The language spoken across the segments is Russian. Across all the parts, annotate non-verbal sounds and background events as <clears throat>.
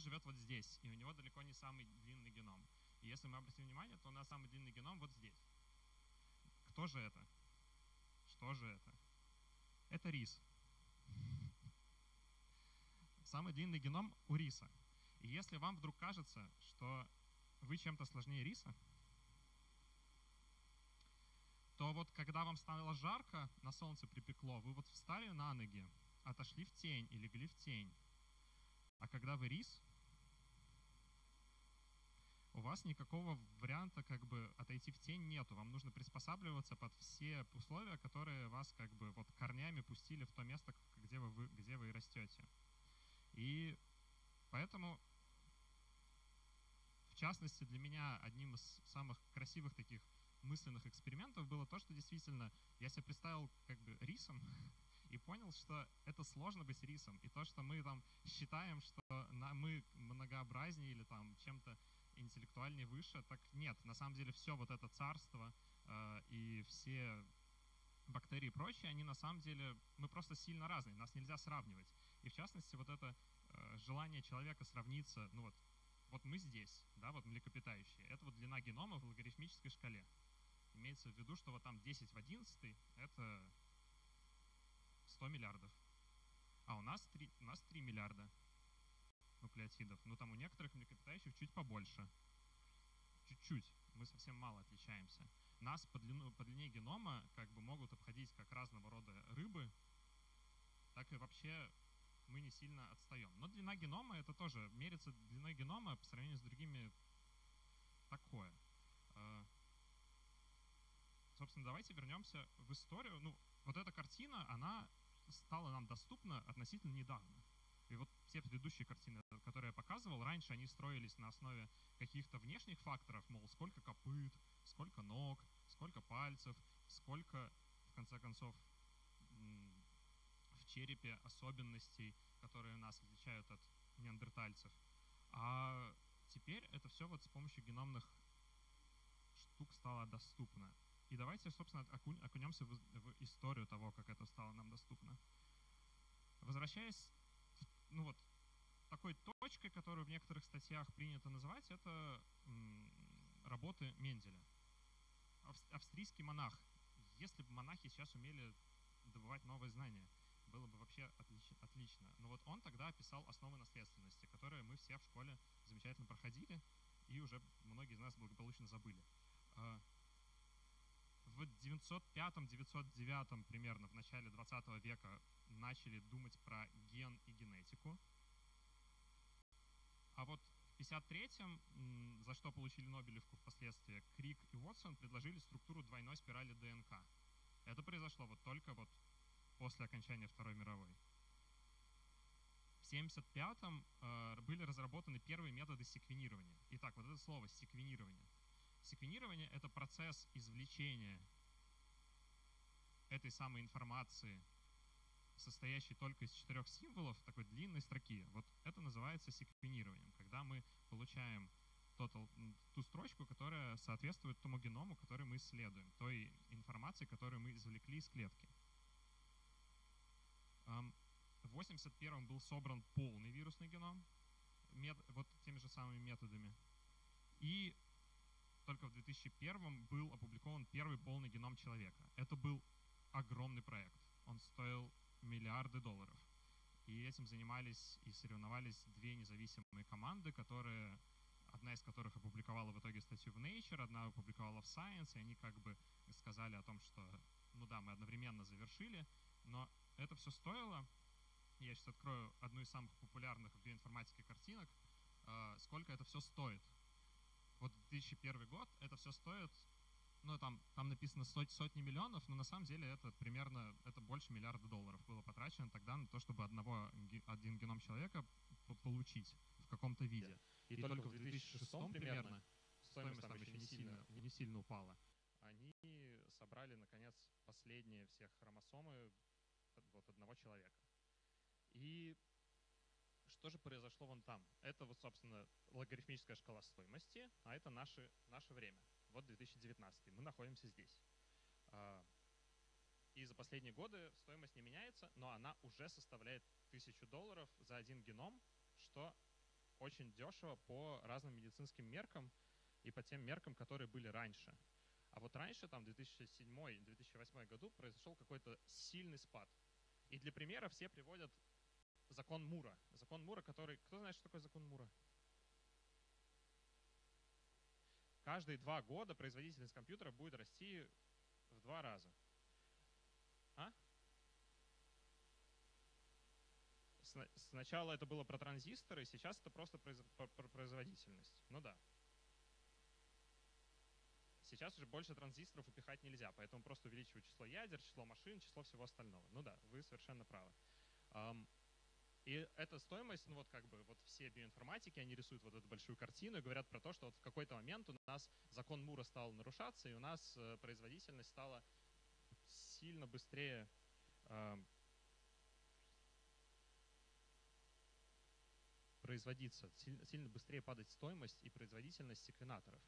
живет вот здесь, и у него далеко не самый длинный геном. И если мы обратим внимание, то у нас самый длинный геном вот здесь. Кто же это? Что же это? Это рис. Самый длинный геном у риса. И если вам вдруг кажется, что вы чем-то сложнее риса, то вот когда вам стало жарко, на солнце припекло, вы вот встали на ноги, отошли в тень и легли в тень. А когда вы рис, у вас никакого варианта как бы отойти в тень нету. Вам нужно приспосабливаться под все условия, которые вас как бы вот корнями пустили в то место, где вы, где вы растете. И поэтому, в частности, для меня одним из самых красивых таких мысленных экспериментов было то, что действительно я себе представил как бы рисом <laughs> и понял, что это сложно быть рисом. И то, что мы там считаем, что мы многообразнее или там чем-то интеллектуальнее, выше. Так нет, на самом деле все вот это царство э, и все бактерии и прочее, они на самом деле, мы просто сильно разные, нас нельзя сравнивать. И в частности, вот это э, желание человека сравниться, ну вот, вот мы здесь, да, вот млекопитающие, это вот длина генома в логарифмической шкале. Имеется в виду, что вот там 10 в 11 это 100 миллиардов. А у нас 3, у нас 3 миллиарда нуклеотидов, но ну, там у некоторых млекопитающих чуть побольше. Чуть-чуть. Мы совсем мало отличаемся. Нас по, длину, по длине генома как бы могут обходить как разного рода рыбы, так и вообще мы не сильно отстаем. Но длина генома это тоже мерится длиной генома по сравнению с другими такое. Э, собственно, давайте вернемся в историю. Ну, вот эта картина, она стала нам доступна относительно недавно. И вот все предыдущие картины которые я показывал, раньше они строились на основе каких-то внешних факторов, мол, сколько копыт, сколько ног, сколько пальцев, сколько, в конце концов, в черепе особенностей, которые нас отличают от неандертальцев. А теперь это все вот с помощью геномных штук стало доступно. И давайте, собственно, окунемся в, в историю того, как это стало нам доступно. Возвращаясь, ну вот, такой точкой, которую в некоторых статьях принято называть, это работы Менделя. Австрийский монах. Если бы монахи сейчас умели добывать новые знания, было бы вообще отлично. Но вот он тогда описал основы наследственности, которые мы все в школе замечательно проходили и уже многие из нас благополучно забыли. А, в 905-909 примерно, в начале 20 века начали думать про ген и генетику – а вот в 1953-м, за что получили Нобелевку впоследствии, Крик и Уотсон предложили структуру двойной спирали ДНК. Это произошло вот только вот после окончания Второй мировой. В 1975-м э, были разработаны первые методы секвенирования. Итак, вот это слово секвенирование. Секвенирование — это процесс извлечения этой самой информации состоящий только из четырех символов, такой длинной строки. Вот это называется секвенированием, когда мы получаем total, ту строчку, которая соответствует тому геному, который мы исследуем, той информации, которую мы извлекли из клетки. В 81-м был собран полный вирусный геном, мет, вот теми же самыми методами. И только в 2001 был опубликован первый полный геном человека. Это был огромный проект. Он стоил миллиарды долларов. И этим занимались и соревновались две независимые команды, которые, одна из которых опубликовала в итоге статью в Nature, одна опубликовала в Science, и они как бы сказали о том, что, ну да, мы одновременно завершили, но это все стоило. Я сейчас открою одну из самых популярных в биоинформатике картинок, э, сколько это все стоит. Вот 2001 год, это все стоит ну, там, там написано сот, сотни миллионов, но на самом деле это примерно, это больше миллиарда долларов было потрачено тогда на то, чтобы одного, один геном человека получить в каком-то виде. И, и только, в 2006 примерно стоимость, стоимость там еще не сильно, не сильно упала. Они собрали, наконец, последние всех хромосомы вот одного человека. И что же произошло вон там? Это вот, собственно, логарифмическая шкала стоимости, а это наше, наше время вот 2019, мы находимся здесь. А, и за последние годы стоимость не меняется, но она уже составляет 1000 долларов за один геном, что очень дешево по разным медицинским меркам и по тем меркам, которые были раньше. А вот раньше, там, в 2007-2008 году произошел какой-то сильный спад. И для примера все приводят закон Мура. Закон Мура, который... Кто знает, что такое закон Мура? каждые два года производительность компьютера будет расти в два раза. А? Сначала это было про транзисторы, сейчас это просто про производительность. Ну да. Сейчас уже больше транзисторов упихать нельзя, поэтому просто увеличивают число ядер, число машин, число всего остального. Ну да, вы совершенно правы. И эта стоимость, ну вот как бы вот все биоинформатики, они рисуют вот эту большую картину и говорят про то, что вот в какой-то момент у нас закон Мура стал нарушаться, и у нас э, производительность стала сильно быстрее э, производиться, сильно быстрее падать стоимость и производительность секвенаторов.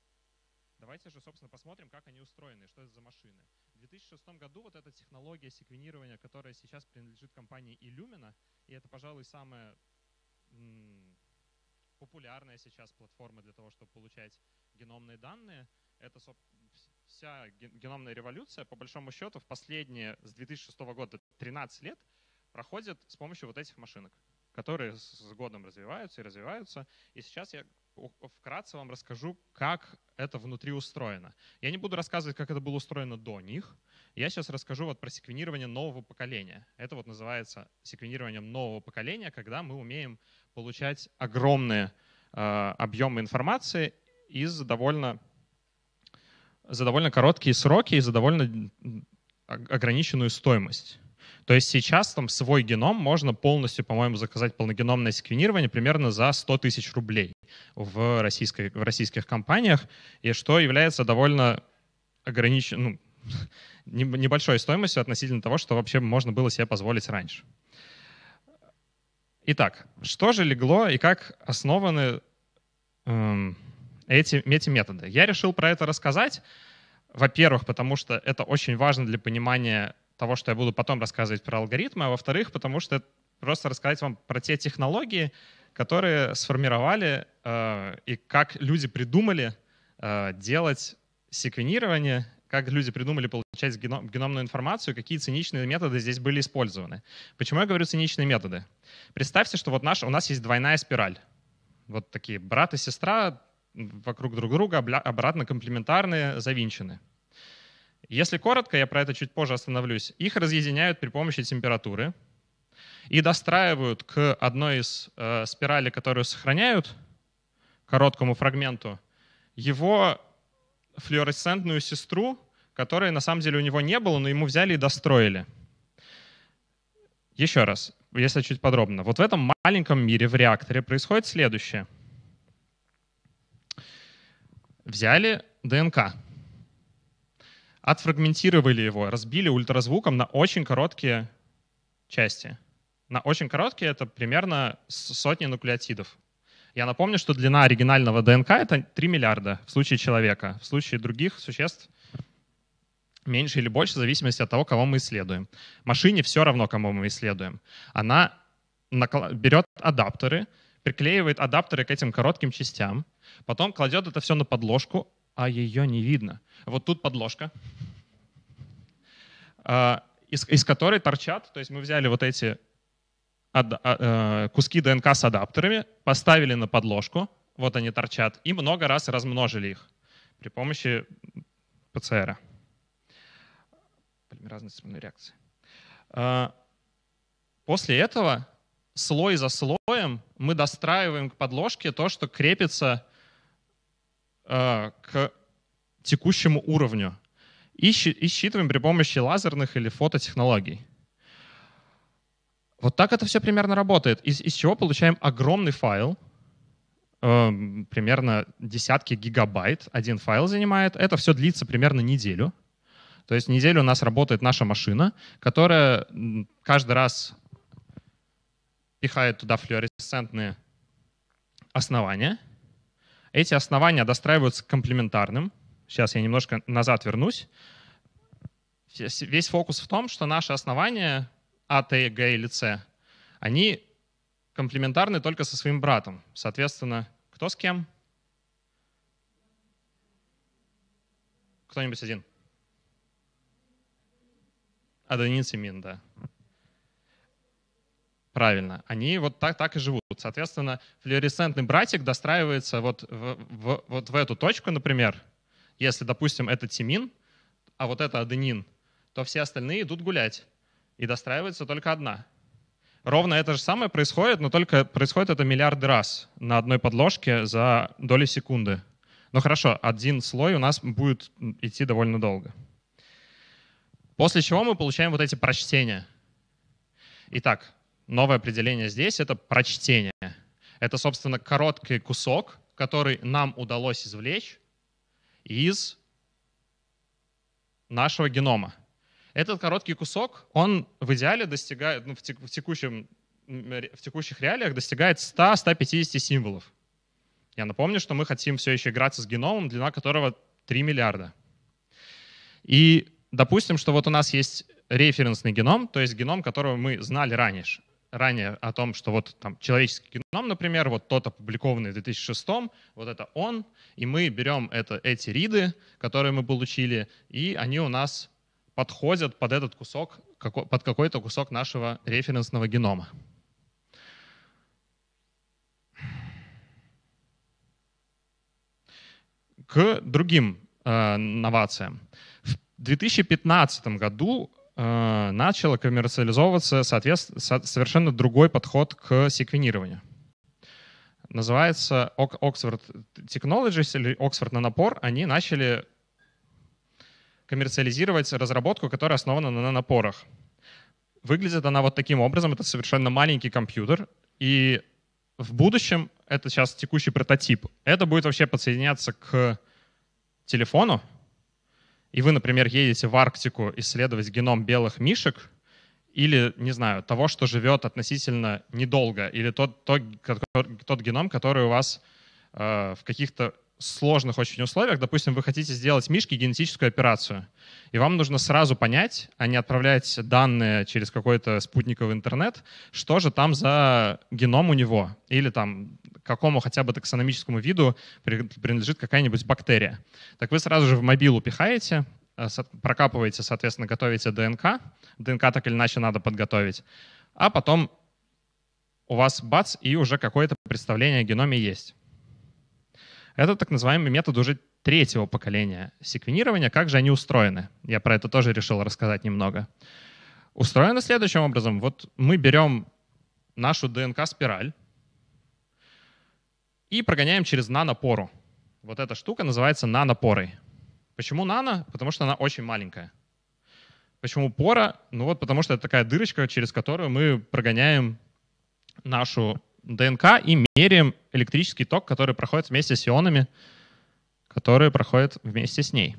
Давайте же, собственно, посмотрим, как они устроены, что это за машины. 2006 году вот эта технология секвенирования, которая сейчас принадлежит компании Illumina, и это, пожалуй, самая популярная сейчас платформа для того, чтобы получать геномные данные. Это вся геномная революция, по большому счету, в последние с 2006 года 13 лет проходит с помощью вот этих машинок, которые с годом развиваются и развиваются. И сейчас я вкратце вам расскажу, как это внутри устроено. Я не буду рассказывать, как это было устроено до них. Я сейчас расскажу вот про секвенирование нового поколения. Это вот называется секвенированием нового поколения, когда мы умеем получать огромные э, объемы информации из довольно, за довольно короткие сроки и за довольно ограниченную стоимость. То есть сейчас там свой геном можно полностью, по-моему, заказать полногеномное секвенирование примерно за 100 тысяч рублей в, российской, в российских компаниях, и что является довольно ограниченным, ну, <laughs> небольшой стоимостью относительно того, что вообще можно было себе позволить раньше. Итак, что же легло и как основаны эм, эти, эти методы? Я решил про это рассказать, во-первых, потому что это очень важно для понимания того, что я буду потом рассказывать про алгоритмы, а во-вторых, потому что это просто рассказать вам про те технологии, которые сформировали э, и как люди придумали э, делать секвенирование, как люди придумали получать геном, геномную информацию, какие циничные методы здесь были использованы. Почему я говорю циничные методы? Представьте, что вот наш, у нас есть двойная спираль. Вот такие брат и сестра вокруг друг друга обратно комплементарные, завинчены. Если коротко, я про это чуть позже остановлюсь, их разъединяют при помощи температуры — и достраивают к одной из э, спиралей, которую сохраняют, короткому фрагменту, его флуоресцентную сестру, которой на самом деле у него не было, но ему взяли и достроили. Еще раз, если чуть подробно. Вот в этом маленьком мире в реакторе происходит следующее. Взяли ДНК, отфрагментировали его, разбили ультразвуком на очень короткие части — на очень короткий это примерно сотни нуклеотидов. Я напомню, что длина оригинального ДНК — это 3 миллиарда в случае человека. В случае других существ меньше или больше, в зависимости от того, кого мы исследуем. Машине все равно, кому мы исследуем. Она берет адаптеры, приклеивает адаптеры к этим коротким частям, потом кладет это все на подложку, а ее не видно. Вот тут подложка, а, из, из которой торчат, то есть мы взяли вот эти а, э, куски ДНК с адаптерами, поставили на подложку, вот они торчат, и много раз размножили их при помощи ПЦР. Полимеразной цепной реакции. А, после этого слой за слоем мы достраиваем к подложке то, что крепится а, к текущему уровню. И считываем при помощи лазерных или фототехнологий. Вот так это все примерно работает. Из, из чего получаем огромный файл, э, примерно десятки гигабайт. Один файл занимает. Это все длится примерно неделю. То есть неделю у нас работает наша машина, которая каждый раз пихает туда флюоресцентные основания. Эти основания достраиваются комплементарным. Сейчас я немножко назад вернусь. Весь фокус в том, что наши основания а, Т, Г или С, они комплементарны только со своим братом. Соответственно, кто с кем? Кто-нибудь один? Аденин и Мин, да. Правильно. Они вот так, так и живут. Соответственно, флуоресцентный братик достраивается вот в, в, вот в эту точку, например. Если, допустим, это тимин, а вот это аденин, то все остальные идут гулять и достраивается только одна. Ровно это же самое происходит, но только происходит это миллиарды раз на одной подложке за доли секунды. Но хорошо, один слой у нас будет идти довольно долго. После чего мы получаем вот эти прочтения. Итак, новое определение здесь — это прочтение. Это, собственно, короткий кусок, который нам удалось извлечь из нашего генома. Этот короткий кусок, он в идеале достигает, ну, в, тек, в, текущем, в текущих реалиях достигает 100-150 символов. Я напомню, что мы хотим все еще играться с геномом, длина которого 3 миллиарда. И допустим, что вот у нас есть референсный геном, то есть геном, которого мы знали раньше, ранее о том, что вот там человеческий геном, например, вот тот опубликованный в 2006, вот это он, и мы берем это, эти риды, которые мы получили, и они у нас подходят под этот кусок, под какой-то кусок нашего референсного генома. К другим э, новациям. В 2015 году э, начало коммерциализовываться совершенно другой подход к секвенированию называется Oxford Technologies или Oxford Nanopore, они начали коммерциализировать разработку, которая основана на нанопорах. Выглядит она вот таким образом. Это совершенно маленький компьютер. И в будущем, это сейчас текущий прототип, это будет вообще подсоединяться к телефону. И вы, например, едете в Арктику исследовать геном белых мишек или, не знаю, того, что живет относительно недолго, или тот, тот, тот геном, который у вас э, в каких-то сложных очень условиях, допустим, вы хотите сделать мишке генетическую операцию, и вам нужно сразу понять, а не отправлять данные через какой-то спутниковый интернет, что же там за геном у него, или там какому хотя бы таксономическому виду принадлежит какая-нибудь бактерия. Так вы сразу же в мобилу пихаете, э, прокапываете, соответственно, готовите ДНК. ДНК так или иначе надо подготовить. А потом у вас бац, и уже какое-то представление о геноме есть. Это так называемый метод уже третьего поколения секвенирования. Как же они устроены? Я про это тоже решил рассказать немного. Устроено следующим образом. Вот мы берем нашу ДНК-спираль и прогоняем через нанопору. Вот эта штука называется нанопорой. Почему нано? Потому что она очень маленькая. Почему пора? Ну вот потому что это такая дырочка, через которую мы прогоняем нашу ДНК и меряем электрический ток, который проходит вместе с ионами, которые проходят вместе с ней.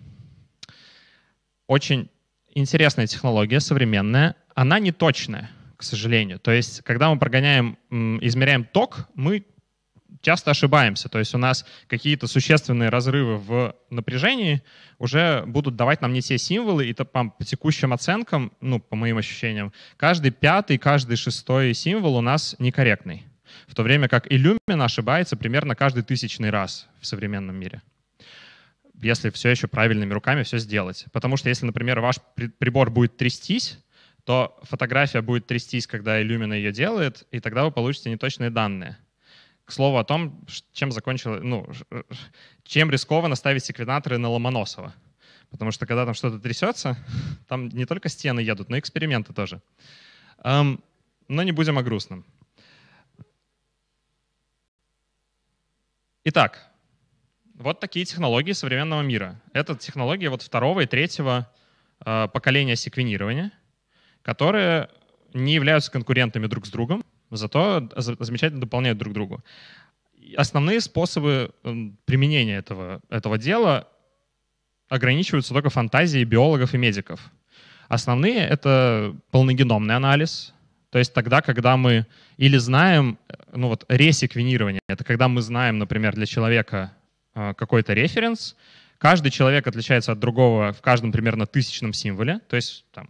Очень интересная технология, современная. Она не точная, к сожалению. То есть, когда мы прогоняем, измеряем ток, мы часто ошибаемся. То есть у нас какие-то существенные разрывы в напряжении уже будут давать нам не те символы, и по, по текущим оценкам, ну, по моим ощущениям, каждый пятый, каждый шестой символ у нас некорректный в то время как Illumina ошибается примерно каждый тысячный раз в современном мире если все еще правильными руками все сделать. Потому что если, например, ваш прибор будет трястись, то фотография будет трястись, когда Illumina ее делает, и тогда вы получите неточные данные. К слову о том, чем закончил, ну, чем рискованно ставить секвенаторы на Ломоносова. Потому что когда там что-то трясется, там не только стены едут, но и эксперименты тоже. Эм, но не будем о грустном. Итак, вот такие технологии современного мира. Это технологии вот второго и третьего э, поколения секвенирования, которые не являются конкурентами друг с другом, зато замечательно дополняют друг другу. Основные способы применения этого, этого дела ограничиваются только фантазией биологов и медиков. Основные — это полногеномный анализ, то есть тогда, когда мы или знаем, э, ну вот ресеквенирование, это когда мы знаем, например, для человека э, какой-то референс, каждый человек отличается от другого в каждом примерно тысячном символе, то есть там,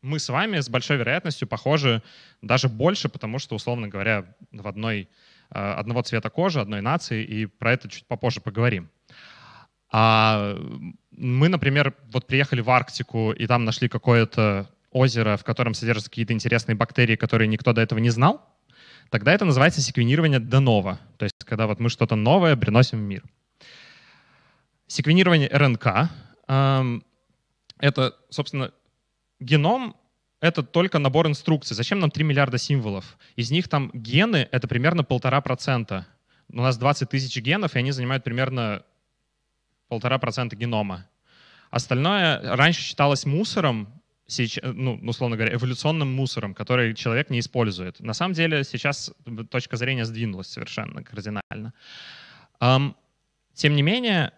мы с вами с большой вероятностью похожи даже больше, потому что, условно говоря, в одной, э, одного цвета кожи, одной нации, и про это чуть попозже поговорим. А мы, например, вот приехали в Арктику и там нашли какое-то озеро, в котором содержатся какие-то интересные бактерии, которые никто до этого не знал, тогда это называется секвенирование до нового, то есть когда вот мы что-то новое приносим в мир. Секвенирование РНК эм, — это, собственно, геном — это только набор инструкций. Зачем нам 3 миллиарда символов? Из них там гены — это примерно полтора процента. У нас 20 тысяч генов, и они занимают примерно полтора процента генома. Остальное раньше считалось мусором, сейчас, э, ну, условно говоря, эволюционным мусором, который человек не использует. На самом деле сейчас точка зрения сдвинулась совершенно кардинально. Тем не менее,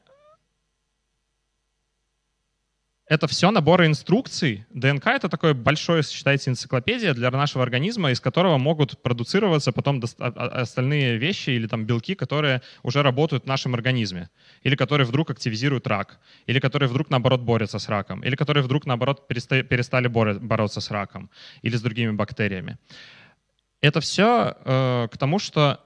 это все наборы инструкций. ДНК — это такое большое, считайте, энциклопедия для нашего организма, из которого могут продуцироваться потом а, а, остальные вещи или там белки, которые уже работают в нашем организме, или которые вдруг активизируют рак, или которые вдруг, наоборот, борются с раком, или которые вдруг, наоборот, перестали бороться с раком или с другими бактериями. Это все э, к тому, что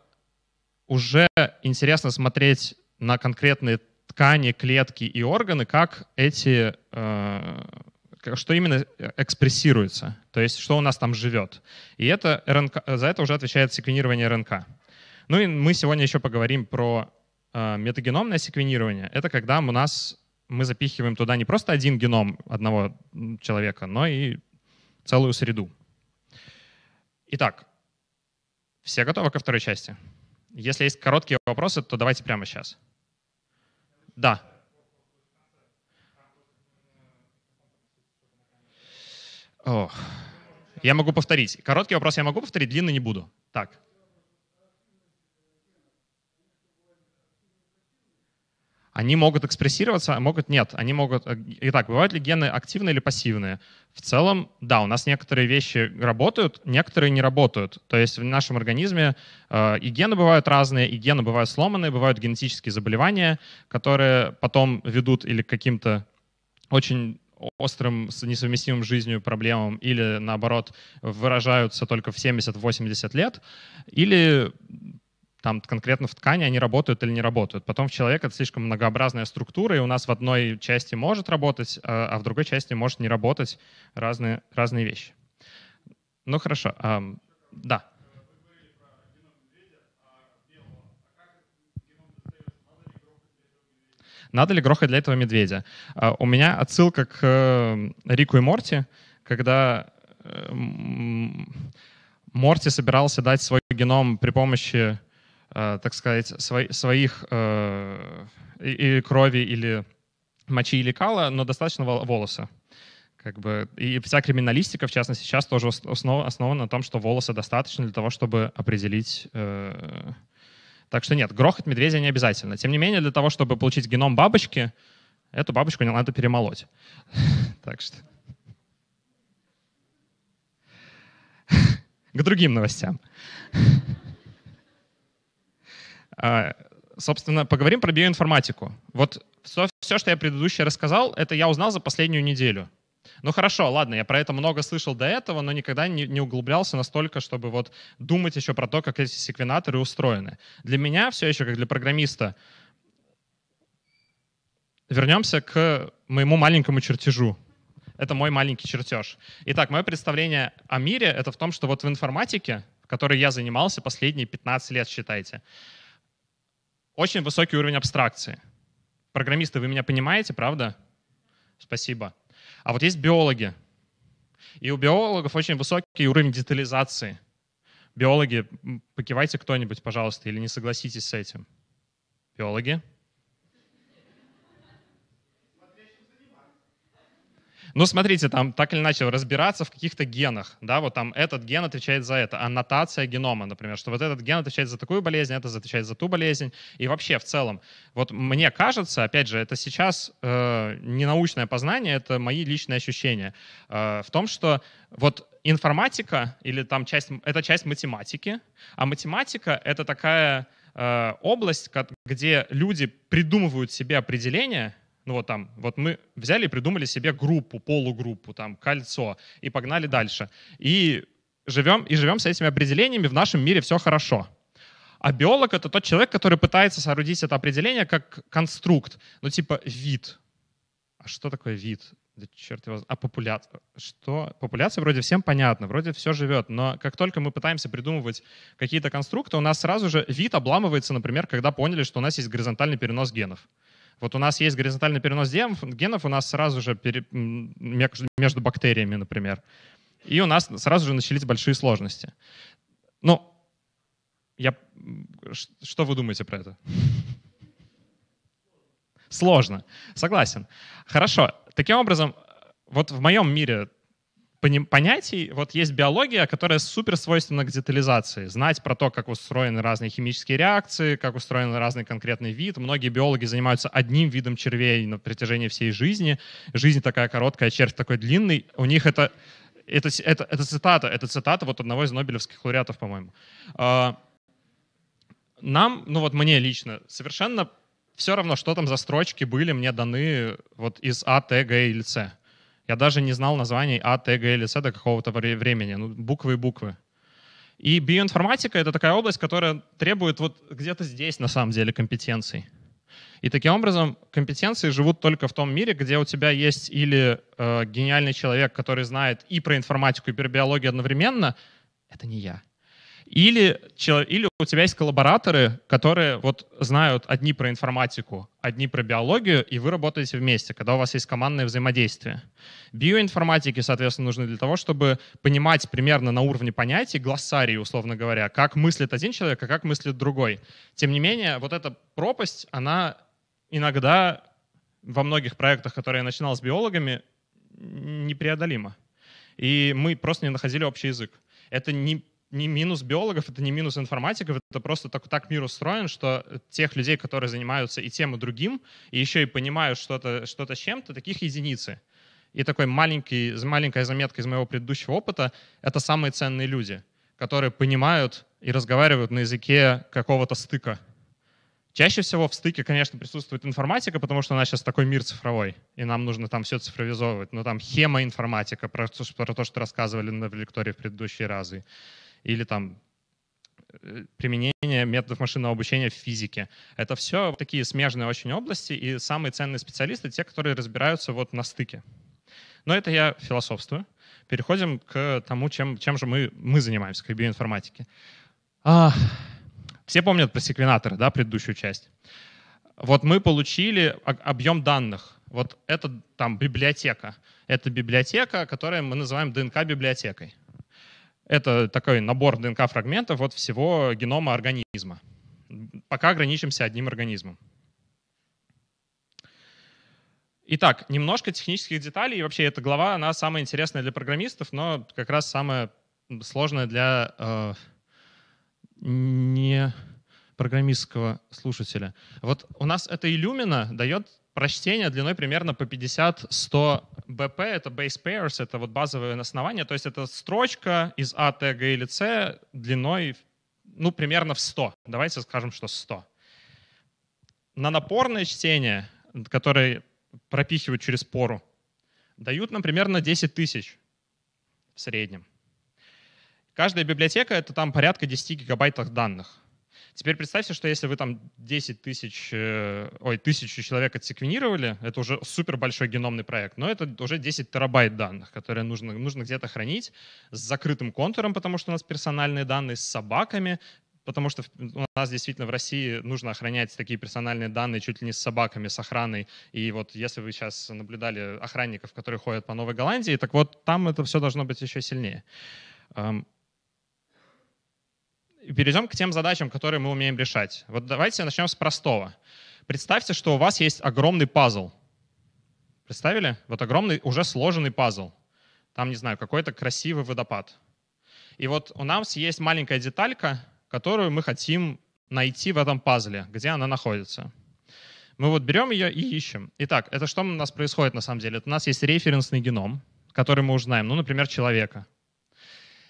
уже интересно смотреть на конкретные ткани, клетки и органы, как эти, э, что именно экспрессируется, то есть что у нас там живет. И это РНК, за это уже отвечает секвенирование РНК. Ну и мы сегодня еще поговорим про э, метагеномное секвенирование. Это когда у нас мы запихиваем туда не просто один геном одного человека, но и целую среду. Итак, все готовы ко второй части? Если есть короткие вопросы, то давайте прямо сейчас. Да. Ох, Я могу повторить. Короткий вопрос я могу повторить, длинный не буду. Так. Они могут экспрессироваться, а могут нет. Они могут... Э, итак, бывают ли гены активные или пассивные? В целом, да, у нас некоторые вещи работают, некоторые не работают. То есть в нашем организме э, и гены бывают разные, и гены бывают сломанные, бывают генетические заболевания, которые потом ведут или к каким-то очень острым, с несовместимым жизнью проблемам, или наоборот выражаются только в 70-80 лет, или там конкретно в ткани они работают или не работают. Потом в человека это слишком многообразная структура, и у нас в одной части может работать, а, а в другой части может не работать разные, разные вещи. Ну хорошо, эм, да. Надо ли грохать для этого медведя? А, у меня отсылка к э, Рику и Морти, когда э, Морти собирался дать свой геном при помощи Э, так сказать, свои, своих э, и крови или мочи или кала, но достаточно волоса. Как бы, и вся криминалистика, в частности, сейчас тоже основ, основана на том, что волоса достаточно для того, чтобы определить... Э, так что нет, грохот медведя не обязательно. Тем не менее, для того, чтобы получить геном бабочки, эту бабочку не надо перемолоть. <laughs> Так что... <laughs> К другим новостям. <laughs> А, собственно, поговорим про биоинформатику. Вот все, все, что я предыдущее рассказал, это я узнал за последнюю неделю. Ну хорошо, ладно, я про это много слышал до этого, но никогда не, не углублялся настолько, чтобы вот думать еще про то, как эти секвенаторы устроены. Для меня все еще, как для программиста, вернемся к моему маленькому чертежу. Это мой маленький чертеж. Итак, мое представление о мире — это в том, что вот в информатике, которой я занимался последние 15 лет, считайте, очень высокий уровень абстракции. Программисты, вы меня понимаете, правда? Спасибо. А вот есть биологи. И у биологов очень высокий уровень детализации. Биологи, покивайте кто-нибудь, пожалуйста, или не согласитесь с этим. Биологи? Ну, смотрите, там так или иначе разбираться в каких-то генах, да, вот там этот ген отвечает за это, аннотация генома, например, что вот этот ген отвечает за такую болезнь, это отвечает за ту болезнь, и вообще в целом. Вот мне кажется, опять же, это сейчас э, не научное познание, это мои личные ощущения э, в том, что вот информатика или там часть, это часть математики, а математика это такая э, область, где люди придумывают себе определения, ну вот там, вот мы взяли и придумали себе группу, полугруппу, там, кольцо, и погнали дальше. И живем, и живем с этими определениями, в нашем мире все хорошо. А биолог — это тот человек, который пытается соорудить это определение как конструкт, ну типа вид. А что такое вид? Да черт его... А популяция? Что? Популяция вроде всем понятна, вроде все живет, но как только мы пытаемся придумывать какие-то конструкты, у нас сразу же вид обламывается, например, когда поняли, что у нас есть горизонтальный перенос генов. Вот у нас есть горизонтальный перенос генов, у нас сразу же пере, между бактериями, например. И у нас сразу же начались большие сложности. Ну, я... Что вы думаете про это? Сложно. Согласен. Хорошо. Таким образом, вот в моем мире понятий. Вот есть биология, которая супер свойственна к детализации. Знать про то, как устроены разные химические реакции, как устроен разный конкретный вид. Многие биологи занимаются одним видом червей на протяжении всей жизни. Жизнь такая короткая, червь такой длинный. У них это... Это, это, это цитата, это цитата вот одного из нобелевских лауреатов, по-моему. А, нам, ну вот мне лично, совершенно все равно, что там за строчки были мне даны вот из А, Т, Г или С. Я даже не знал названий А, Т, Г или С до какого-то времени. Ну, буквы и буквы. И биоинформатика — это такая область, которая требует вот где-то здесь, на самом деле, компетенций. И таким образом компетенции живут только в том мире, где у тебя есть или э, гениальный человек, который знает и про информатику, и про биологию одновременно. Это не я. Или, или у тебя есть коллабораторы, которые вот знают одни про информатику, одни про биологию, и вы работаете вместе, когда у вас есть командное взаимодействие. Биоинформатики, соответственно, нужны для того, чтобы понимать примерно на уровне понятий, глоссарии, условно говоря, как мыслит один человек, а как мыслит другой. Тем не менее, вот эта пропасть, она иногда во многих проектах, которые я начинал с биологами, непреодолима. И мы просто не находили общий язык. Это не не минус биологов, это не минус информатиков, это просто так, так мир устроен, что тех людей, которые занимаются и тем, и другим, и еще и понимают что-то что с чем-то, таких единицы. И такой маленький, маленькая заметка из моего предыдущего опыта — это самые ценные люди, которые понимают и разговаривают на языке какого-то стыка. Чаще всего в стыке, конечно, присутствует информатика, потому что у нас сейчас такой мир цифровой, и нам нужно там все цифровизовывать. Но там хема информатика, про, про то, что рассказывали на лектории в предыдущие разы или там э, применение методов машинного обучения в физике. Это все такие смежные очень области, и самые ценные специалисты — те, которые разбираются вот на стыке. Но это я философствую. Переходим к тому, чем, чем же мы, мы занимаемся, как биоинформатики. А, все помнят про секвенаторы, да, предыдущую часть. Вот мы получили объем данных. Вот это там библиотека. Это библиотека, которую мы называем ДНК-библиотекой. Это такой набор ДНК-фрагментов вот всего генома организма. Пока ограничимся одним организмом. Итак, немножко технических деталей. И вообще эта глава, она самая интересная для программистов, но как раз самая сложная для э, не программистского слушателя. Вот у нас это Illumina дает прочтение длиной примерно по 50-100 BP, это base pairs, это вот базовое основание, то есть это строчка из А, тега или С длиной, ну, примерно в 100. Давайте скажем, что 100. На напорное чтение, которое пропихивают через пору, дают нам примерно 10 тысяч в среднем. Каждая библиотека — это там порядка 10 гигабайтов данных. Теперь представьте, что если вы там 10 тысяч, э, ой, тысячу человек отсеквенировали, это уже супер большой геномный проект, но это уже 10 терабайт данных, которые нужно, нужно где-то хранить с закрытым контуром, потому что у нас персональные данные с собаками, потому что у нас действительно в России нужно охранять такие персональные данные чуть ли не с собаками, с охраной. И вот если вы сейчас наблюдали охранников, которые ходят по Новой Голландии, так вот там это все должно быть еще сильнее. Эм, перейдем к тем задачам, которые мы умеем решать. Вот давайте начнем с простого. Представьте, что у вас есть огромный пазл. Представили? Вот огромный, уже сложенный пазл. Там, не знаю, какой-то красивый водопад. И вот у нас есть маленькая деталька, которую мы хотим найти в этом пазле, где она находится. Мы вот берем ее и ищем. Итак, это что у нас происходит на самом деле? Это у нас есть референсный геном, который мы узнаем, ну, например, человека.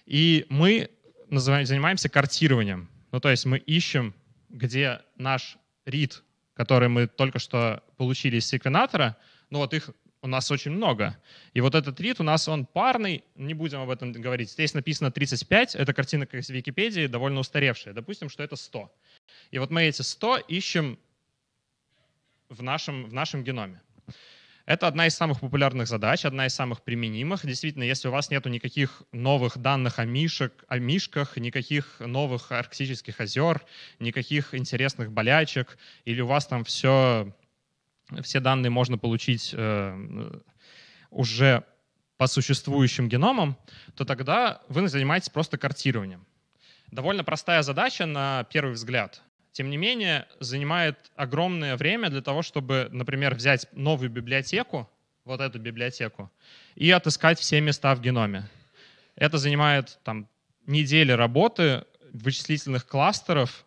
И мы называем, занимаемся картированием. Ну, то есть мы ищем, где наш рид, который мы только что получили из секвенатора, ну вот их у нас очень много. И вот этот рид у нас, он парный, не будем об этом говорить. Здесь написано 35, это картина из Википедии, довольно устаревшая. Допустим, что это 100. И вот мы эти 100 ищем в нашем, в нашем геноме. Это одна из самых популярных задач, одна из самых применимых. Действительно, если у вас нет никаких новых данных о, мишек, о мишках, никаких новых арктических озер, никаких интересных болячек, или у вас там все, все данные можно получить э, уже по существующим геномам, то тогда вы занимаетесь просто картированием. Довольно простая задача на первый взгляд тем не менее, занимает огромное время для того, чтобы, например, взять новую библиотеку, вот эту библиотеку, и отыскать все места в геноме. Это занимает там, недели работы вычислительных кластеров,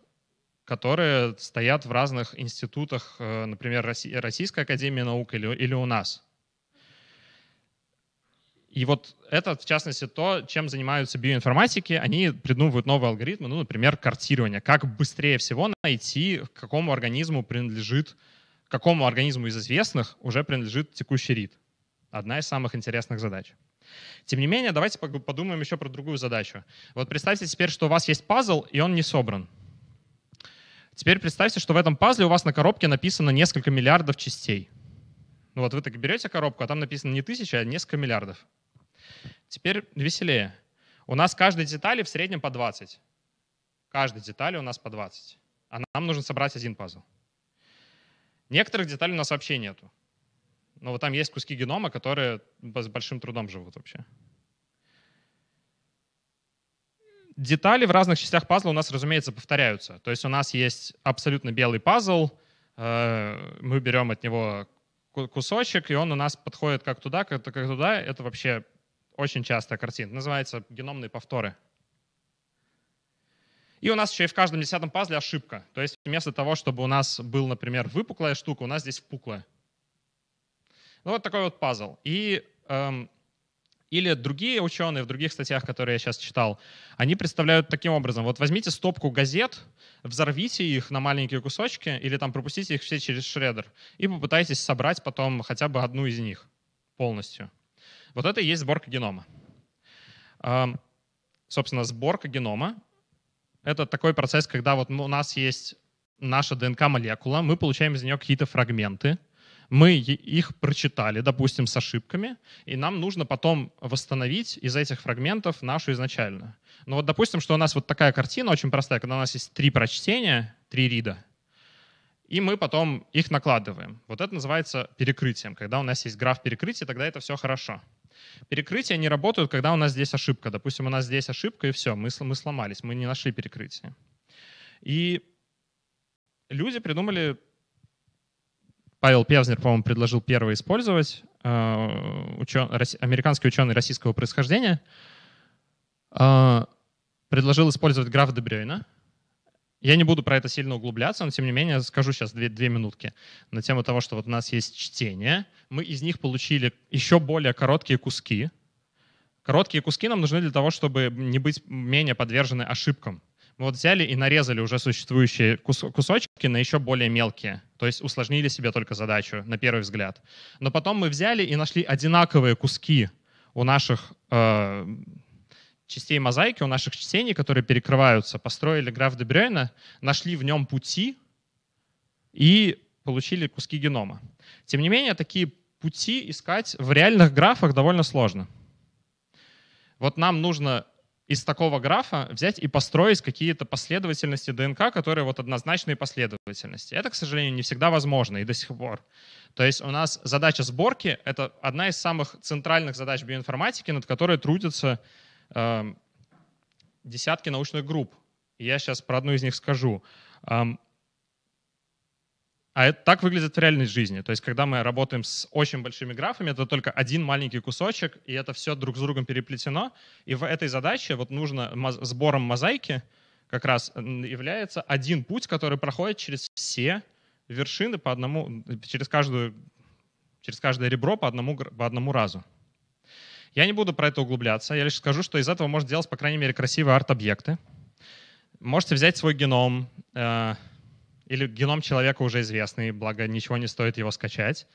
которые стоят в разных институтах, э, например, Российской Академии Наук или, или у нас. И вот это, в частности, то, чем занимаются биоинформатики. Они придумывают новые алгоритмы, ну, например, картирование. Как быстрее всего найти, к какому организму принадлежит, какому организму из известных уже принадлежит текущий рид. Одна из самых интересных задач. Тем не менее, давайте подумаем еще про другую задачу. Вот представьте теперь, что у вас есть пазл, и он не собран. Теперь представьте, что в этом пазле у вас на коробке написано несколько миллиардов частей. Ну вот вы так берете коробку, а там написано не тысяча, а несколько миллиардов. Теперь веселее. У нас каждой детали в среднем по 20. Каждой детали у нас по 20. А нам нужно собрать один пазл. Некоторых деталей у нас вообще нету. Но вот там есть куски генома, которые с большим трудом живут вообще. Детали в разных частях пазла у нас, разумеется, повторяются. То есть у нас есть абсолютно белый пазл, э, мы берем от него кусочек, и он у нас подходит как туда, как туда. Это вообще очень часто картин. Называется геномные повторы. И у нас еще и в каждом десятом пазле ошибка. То есть вместо того, чтобы у нас был, например, выпуклая штука, у нас здесь впуклая. Ну вот такой вот пазл. И эм, или другие ученые в других статьях, которые я сейчас читал, они представляют таким образом. Вот возьмите стопку газет, взорвите их на маленькие кусочки или там пропустите их все через шредер и попытайтесь собрать потом хотя бы одну из них полностью. Вот это и есть сборка генома. Эм, собственно, сборка генома — это такой процесс, когда вот у нас есть наша ДНК-молекула, мы получаем из нее какие-то фрагменты, мы их прочитали, допустим, с ошибками, и нам нужно потом восстановить из этих фрагментов нашу изначальную. Но вот допустим, что у нас вот такая картина очень простая, когда у нас есть три прочтения, три рида, и мы потом их накладываем. Вот это называется перекрытием. Когда у нас есть граф перекрытия, тогда это все хорошо. Перекрытия не работают, когда у нас здесь ошибка. Допустим, у нас здесь ошибка, и все, мы, мы сломались, мы не нашли перекрытие. И люди придумали, Павел Певзнер, по-моему, предложил первое использовать, э, учен, американский ученый российского происхождения, э, предложил использовать граф Дебрёйна я не буду про это сильно углубляться, но тем не менее скажу сейчас две, две минутки на тему того, что вот у нас есть чтение. Мы из них получили еще более короткие куски. Короткие куски нам нужны для того, чтобы не быть менее подвержены ошибкам. Мы вот взяли и нарезали уже существующие кусочки на еще более мелкие. То есть усложнили себе только задачу на первый взгляд. Но потом мы взяли и нашли одинаковые куски у наших э, частей мозаики, у наших частей, которые перекрываются, построили граф Дебрёйна, нашли в нем пути и получили куски генома. Тем не менее, такие пути искать в реальных графах довольно сложно. Вот нам нужно из такого графа взять и построить какие-то последовательности ДНК, которые вот однозначные последовательности. Это, к сожалению, не всегда возможно и до сих пор. То есть у нас задача сборки — это одна из самых центральных задач биоинформатики, над которой трудятся десятки научных групп. Я сейчас про одну из них скажу. А это так выглядит в реальной жизни. То есть, когда мы работаем с очень большими графами, это только один маленький кусочек, и это все друг с другом переплетено. И в этой задаче вот нужно сбором мозаики как раз является один путь, который проходит через все вершины по одному, через каждую, через каждое ребро по одному, по одному разу. Я не буду про это углубляться, я лишь скажу, что из этого можно делать, по крайней мере, красивые арт-объекты. Можете взять свой геном э, или геном человека уже известный, благо ничего не стоит его скачать,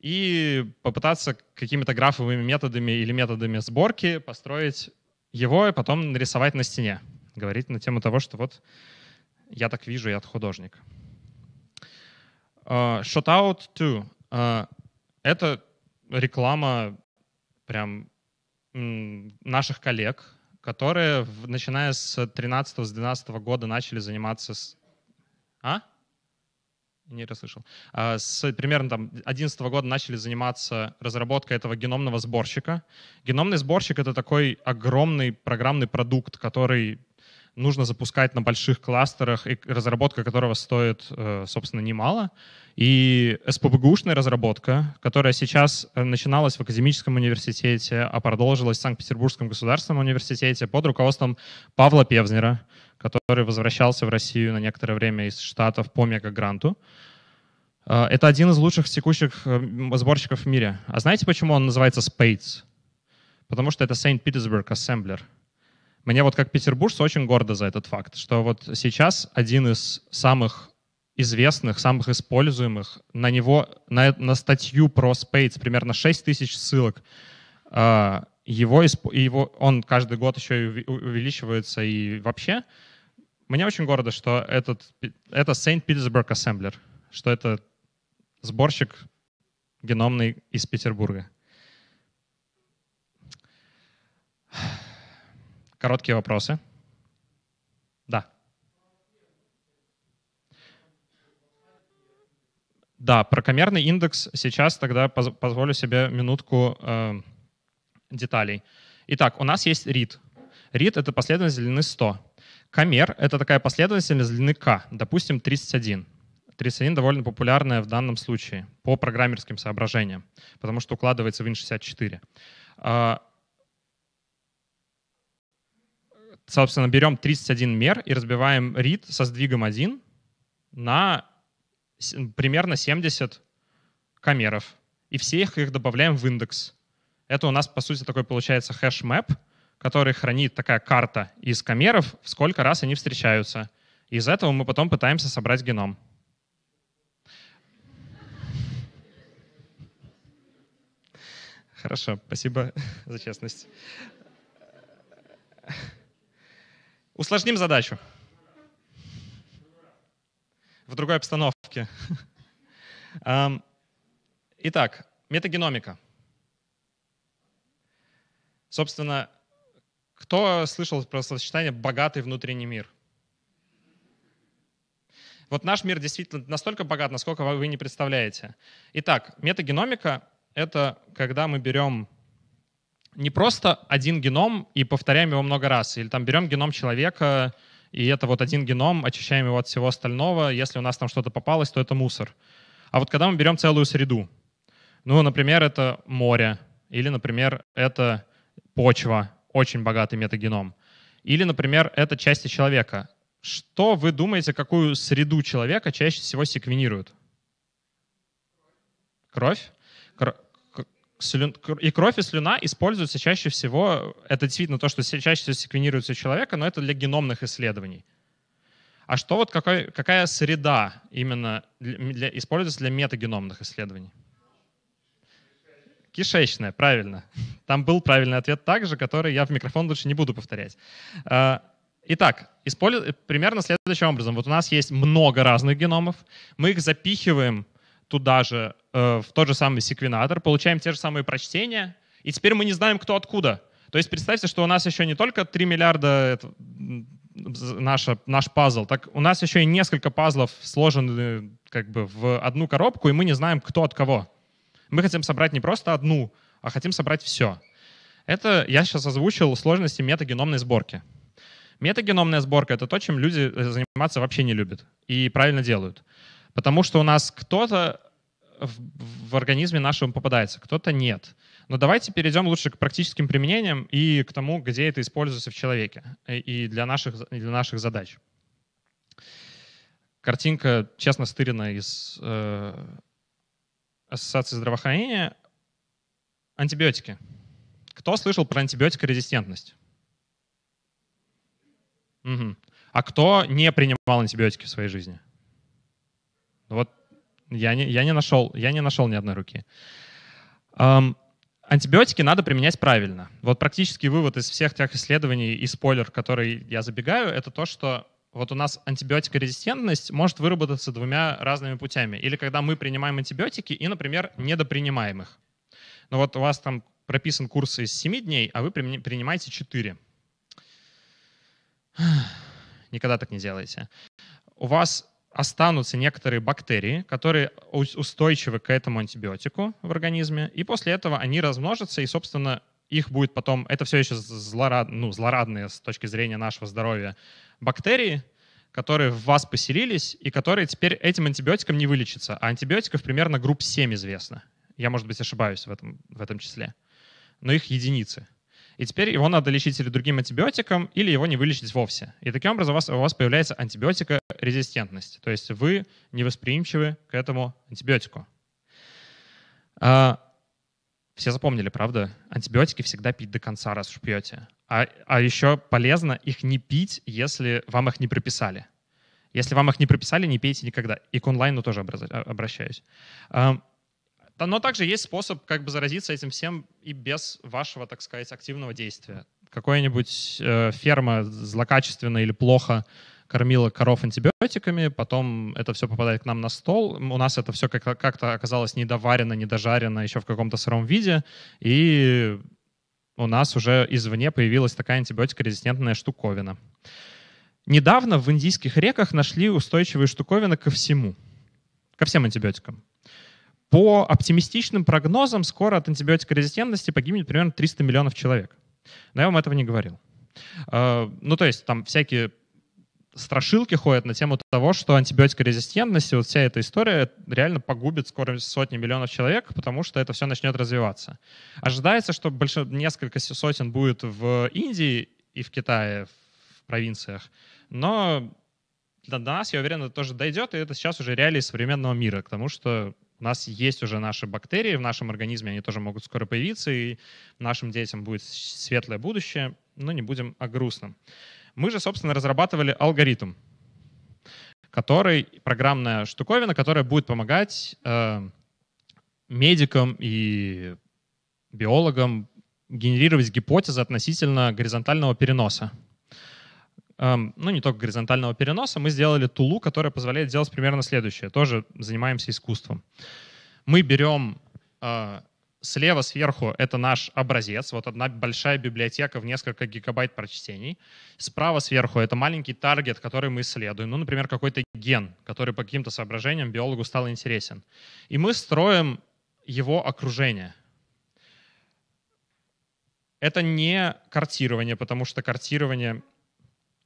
и попытаться какими-то графовыми методами или методами сборки построить его и потом нарисовать на стене. Говорить на тему того, что вот я так вижу, я художник. Uh, shout to. Uh, э, это реклама прям наших коллег, которые, начиная с 13 с 12 года начали заниматься с... А? Не расслышал. А, с примерно там 11 года начали заниматься разработкой этого геномного сборщика. Геномный сборщик — это такой огромный программный продукт, который нужно запускать на больших кластерах, и разработка которого стоит, э, собственно, немало. И СПБГУшная разработка, которая сейчас э, начиналась в Академическом университете, а продолжилась в Санкт-Петербургском государственном университете под руководством Павла Певзнера, который возвращался в Россию на некоторое время из Штатов по мегагранту. Э, это один из лучших текущих сборщиков в мире. А знаете, почему он называется Spades? Потому что это Saint Petersburg Assembler — мне вот как петербуржцу очень гордо за этот факт, что вот сейчас один из самых известных, самых используемых, на него, на, на статью про Spades примерно 6 тысяч ссылок. А, его, его, он каждый год еще увеличивается и вообще. Мне очень гордо, что этот, это Saint Petersburg Assembler, что это сборщик геномный из Петербурга. Короткие вопросы. Да. Да, про камерный индекс сейчас тогда позволю себе минутку э, деталей. Итак, у нас есть read. Read — это последовательность длины 100. Камер — это такая последовательность длины k, допустим, 31. 31 довольно популярная в данном случае по программерским соображениям, потому что укладывается в Win64. собственно, берем 31 мер и разбиваем рит со сдвигом 1 на примерно 70 камеров. И всех их добавляем в индекс. Это у нас, по сути, такой получается хэш-мэп, который хранит такая карта из камеров, сколько раз они встречаются. И из этого мы потом пытаемся собрать геном. Хорошо, спасибо <laughs> за честность. Усложним задачу. В другой обстановке. <laughs> Итак, метагеномика. Собственно, кто слышал про сочетание «богатый внутренний мир»? Вот наш мир действительно настолько богат, насколько вы не представляете. Итак, метагеномика — это когда мы берем не просто один геном и повторяем его много раз, или там берем геном человека, и это вот один геном, очищаем его от всего остального, если у нас там что-то попалось, то это мусор. А вот когда мы берем целую среду, ну, например, это море, или, например, это почва, очень богатый метагеном, или, например, это части человека. Что вы думаете, какую среду человека чаще всего секвенируют? Кровь? Кровь? и кровь и слюна используются чаще всего, это действительно то, что чаще всего секвенируется у человека, но это для геномных исследований. А что вот какой, какая среда именно для, для, используется для метагеномных исследований? Кишечная, правильно. <laughs> Там был правильный ответ также, который я в микрофон лучше не буду повторять. А, итак, использ... примерно следующим образом. Вот у нас есть много разных геномов. Мы их запихиваем туда же, э, в тот же самый секвенатор, получаем те же самые прочтения, и теперь мы не знаем, кто откуда. То есть представьте, что у нас еще не только 3 миллиарда это наша, наш пазл, так у нас еще и несколько пазлов сложены как бы в одну коробку, и мы не знаем, кто от кого. Мы хотим собрать не просто одну, а хотим собрать все. Это я сейчас озвучил сложности метагеномной сборки. Метагеномная сборка — это то, чем люди э, заниматься вообще не любят и правильно делают. Потому что у нас кто-то в, в организме нашем попадается, кто-то нет. Но давайте перейдем лучше к практическим применениям и к тому, где это используется в человеке э, и для наших, для наших задач. Картинка, честно, стырена из э, Ассоциации здравоохранения. Антибиотики. Кто слышал про антибиотикорезистентность? Угу. А кто не принимал антибиотики в своей жизни? Вот я не, я не, нашел, я не нашел ни одной руки. Эм, антибиотики надо применять правильно. Вот практический вывод из всех тех исследований и спойлер, который я забегаю, это то, что вот у нас антибиотикорезистентность может выработаться двумя разными путями. Или когда мы принимаем антибиотики и, например, недопринимаем их. Ну вот у вас там прописан курс из 7 дней, а вы принимаете 4. Никогда так не делайте. У вас останутся некоторые бактерии, которые устойчивы к этому антибиотику в организме, и после этого они размножатся, и, собственно, их будет потом, это все еще злорад, ну, злорадные с точки зрения нашего здоровья бактерии, которые в вас поселились и которые теперь этим антибиотиком не вылечатся. А антибиотиков примерно групп 7 известно. Я, может быть, ошибаюсь в этом, в этом числе. Но их единицы. И теперь его надо лечить или другим антибиотиком, или его не вылечить вовсе. И таким образом у вас, у вас появляется антибиотикорезистентность. То есть вы невосприимчивы к этому антибиотику. А, все запомнили, правда? Антибиотики всегда пить до конца, раз уж пьете. А, а еще полезно их не пить, если вам их не прописали. Если вам их не прописали, не пейте никогда. И к онлайну тоже а, обращаюсь. А, но также есть способ как бы заразиться этим всем и без вашего, так сказать, активного действия. Какая-нибудь э, ферма злокачественно или плохо кормила коров антибиотиками, потом это все попадает к нам на стол, у нас это все как-то оказалось недоварено, недожарено, еще в каком-то сыром виде, и у нас уже извне появилась такая антибиотикорезистентная штуковина. Недавно в индийских реках нашли устойчивые штуковины ко всему, ко всем антибиотикам. По оптимистичным прогнозам, скоро от антибиотикорезистентности погибнет примерно 300 миллионов человек. Но я вам этого не говорил. Э, ну, то есть там всякие страшилки ходят на тему того, что антибиотикорезистентность и вот вся эта история реально погубит скоро сотни миллионов человек, потому что это все начнет развиваться. Ожидается, что больш... несколько сотен будет в Индии и в Китае, в провинциях, но до нас, я уверен, это тоже дойдет, и это сейчас уже реалии современного мира, к тому, что у нас есть уже наши бактерии в нашем организме, они тоже могут скоро появиться, и нашим детям будет светлое будущее, но не будем о грустном. Мы же, собственно, разрабатывали алгоритм, который программная штуковина, которая будет помогать э, медикам и биологам генерировать гипотезы относительно горизонтального переноса. Эм, ну, не только горизонтального переноса, мы сделали тулу, которая позволяет сделать примерно следующее. Тоже занимаемся искусством. Мы берем э, слева сверху это наш образец, вот одна большая библиотека в несколько гигабайт прочтений. Справа сверху это маленький таргет, который мы исследуем, ну, например, какой-то ген, который по каким-то соображениям биологу стал интересен. И мы строим его окружение. Это не картирование, потому что картирование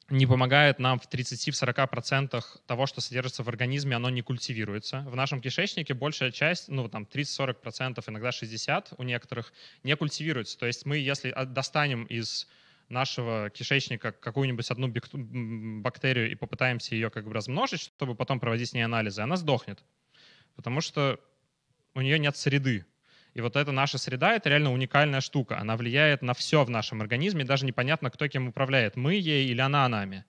не помогает нам в 30-40% того, что содержится в организме, оно не культивируется. В нашем кишечнике большая часть, ну там 30-40%, иногда 60% у некоторых, не культивируется. То есть мы, если достанем из нашего кишечника какую-нибудь одну бактерию и попытаемся ее как бы размножить, чтобы потом проводить с ней анализы, она сдохнет. Потому что у нее нет среды, и вот эта наша среда — это реально уникальная штука. Она влияет на все в нашем организме, даже непонятно, кто кем управляет, мы ей или она нами.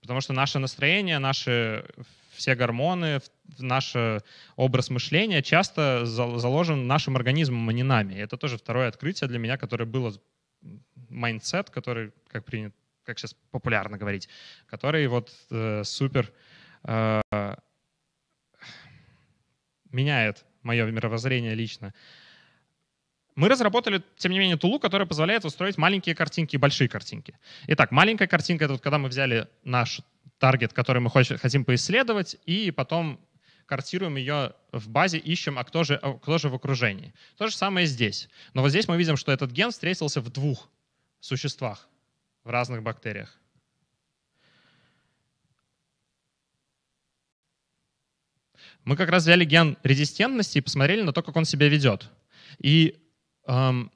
Потому что наше настроение, наши все гормоны, наш э, образ мышления часто заложен нашим организмом, а не нами. И это тоже второе открытие для меня, которое было майндсет, который, как принято, как сейчас популярно говорить, который вот э, супер э, меняет мое мировоззрение лично. Мы разработали, тем не менее, тулу, которая позволяет устроить маленькие картинки и большие картинки. Итак, маленькая картинка — это вот когда мы взяли наш таргет, который мы хотим поисследовать, и потом картируем ее в базе, ищем, а кто же, а кто же в окружении. То же самое здесь. Но вот здесь мы видим, что этот ген встретился в двух существах, в разных бактериях. Мы как раз взяли ген резистентности и посмотрели на то, как он себя ведет. И Ген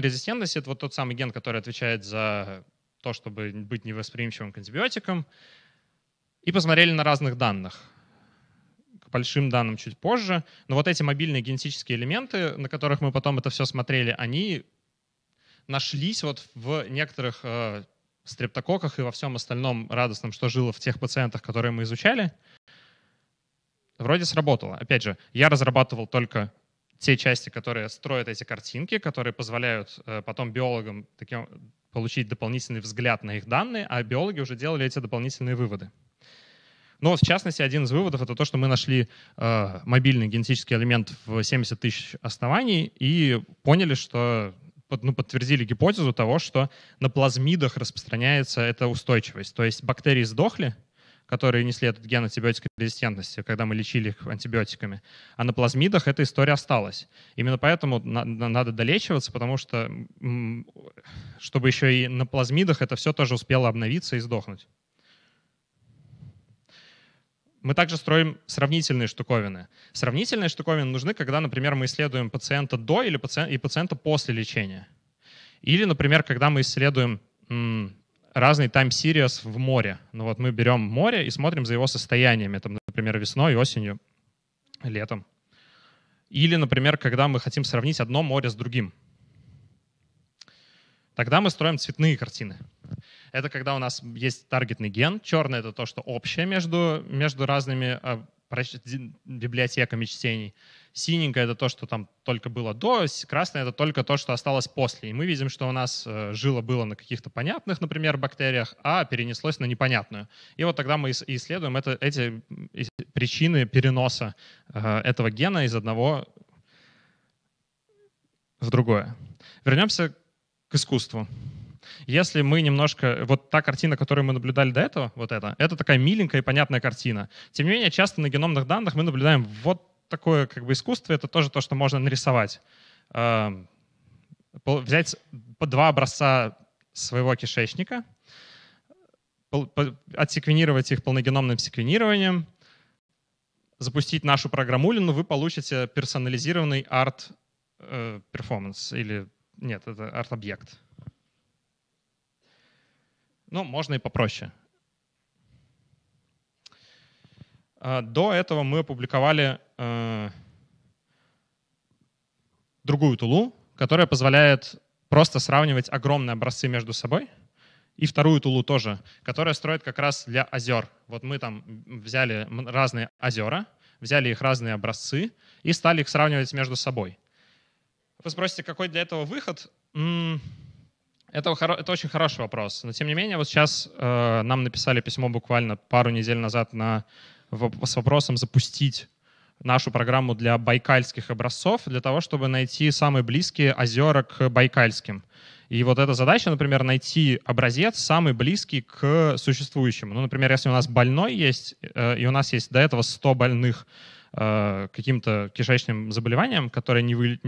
резистентности — это вот тот самый ген, который отвечает за то, чтобы быть невосприимчивым к антибиотикам. И посмотрели на разных данных. К большим данным чуть позже. Но вот эти мобильные генетические элементы, на которых мы потом это все смотрели, они нашлись вот в некоторых э, стрептококках и во всем остальном радостном, что жило в тех пациентах, которые мы изучали. Вроде сработало. Опять же, я разрабатывал только те части, которые строят эти картинки, которые позволяют э, потом биологам таким, получить дополнительный взгляд на их данные, а биологи уже делали эти дополнительные выводы. Но, в частности, один из выводов — это то, что мы нашли э, мобильный генетический элемент в 70 тысяч оснований и поняли, что под ну, подтвердили гипотезу того, что на плазмидах распространяется эта устойчивость. То есть бактерии сдохли, которые несли этот ген антибиотической резистентности, когда мы лечили их антибиотиками. А на плазмидах эта история осталась. Именно поэтому надо долечиваться, потому что чтобы еще и на плазмидах это все тоже успело обновиться и сдохнуть. Мы также строим сравнительные штуковины. Сравнительные штуковины нужны, когда, например, мы исследуем пациента до или пациента, и пациента после лечения. Или, например, когда мы исследуем разный time series в море. Ну вот мы берем море и смотрим за его состояниями, там, например, весной, осенью, летом. Или, например, когда мы хотим сравнить одно море с другим. Тогда мы строим цветные картины. Это когда у нас есть таргетный ген. Черный — это то, что общее между, между разными а, библиотеками чтений. Синенькое — это то, что там только было до, красное — это только то, что осталось после. И мы видим, что у нас э, жило было на каких-то понятных, например, бактериях, а перенеслось на непонятную. И вот тогда мы исследуем это, эти причины переноса э, этого гена из одного в другое. Вернемся к искусству. Если мы немножко... Вот та картина, которую мы наблюдали до этого, вот эта, это такая миленькая и понятная картина. Тем не менее, часто на геномных данных мы наблюдаем вот такое как бы искусство, это тоже то, что можно нарисовать. Эм, взять по два образца своего кишечника, отсеквенировать их полногеномным секвенированием, запустить нашу программу, программулину, вы получите персонализированный арт-перформанс э, или нет, это арт-объект. Ну, можно и попроще. А, до этого мы опубликовали э, другую тулу, которая позволяет просто сравнивать огромные образцы между собой. И вторую тулу тоже, которая строит как раз для озер. Вот мы там взяли разные озера, взяли их разные образцы и стали их сравнивать между собой. Вы спросите, какой для этого выход? Это, это очень хороший вопрос. Но тем не менее, вот сейчас э, нам написали письмо буквально пару недель назад на с вопросом запустить нашу программу для байкальских образцов, для того, чтобы найти самые близкие озера к байкальским. И вот эта задача, например, найти образец, самый близкий к существующему. Ну, например, если у нас больной есть, э, и у нас есть до этого 100 больных э, каким-то кишечным заболеванием, которые не вы...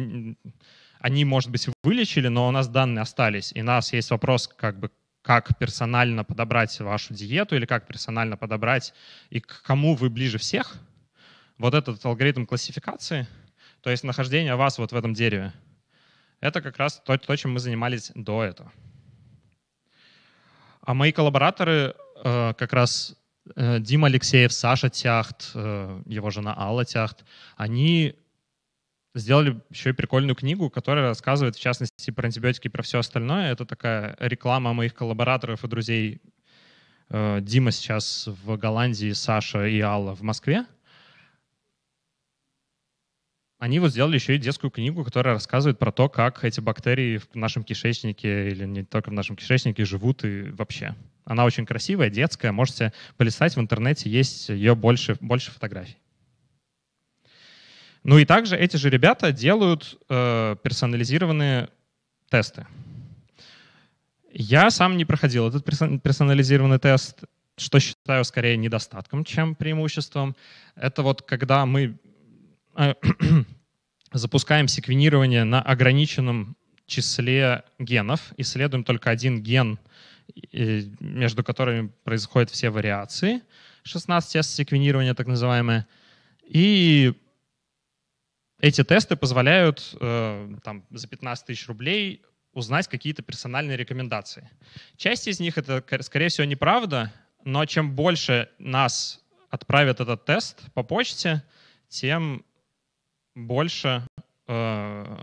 они, может быть, вылечили, но у нас данные остались. И у нас есть вопрос, как бы, как персонально подобрать вашу диету или как персонально подобрать и к кому вы ближе всех, вот этот алгоритм классификации, то есть нахождение вас вот в этом дереве, это как раз то, то чем мы занимались до этого. А мои коллабораторы э, как раз э, Дима Алексеев, Саша Тяхт, э, его жена Алла Тяхт, они сделали еще и прикольную книгу, которая рассказывает, в частности, про антибиотики и про все остальное. Это такая реклама моих коллабораторов и друзей. Э, Дима сейчас в Голландии, Саша и Алла в Москве. Они вот сделали еще и детскую книгу, которая рассказывает про то, как эти бактерии в нашем кишечнике или не только в нашем кишечнике живут и вообще. Она очень красивая, детская, можете полистать в интернете, есть ее больше, больше фотографий. Ну и также эти же ребята делают э, персонализированные тесты. Я сам не проходил этот персонализированный тест, что считаю скорее недостатком, чем преимуществом. Это вот когда мы э, <clears throat> запускаем секвенирование на ограниченном числе генов, исследуем только один ген, между которыми происходят все вариации, 16S секвенирования так называемое, и эти тесты позволяют э, там, за 15 тысяч рублей узнать какие-то персональные рекомендации. Часть из них это, скорее всего, неправда, но чем больше нас отправят этот тест по почте, тем больше э,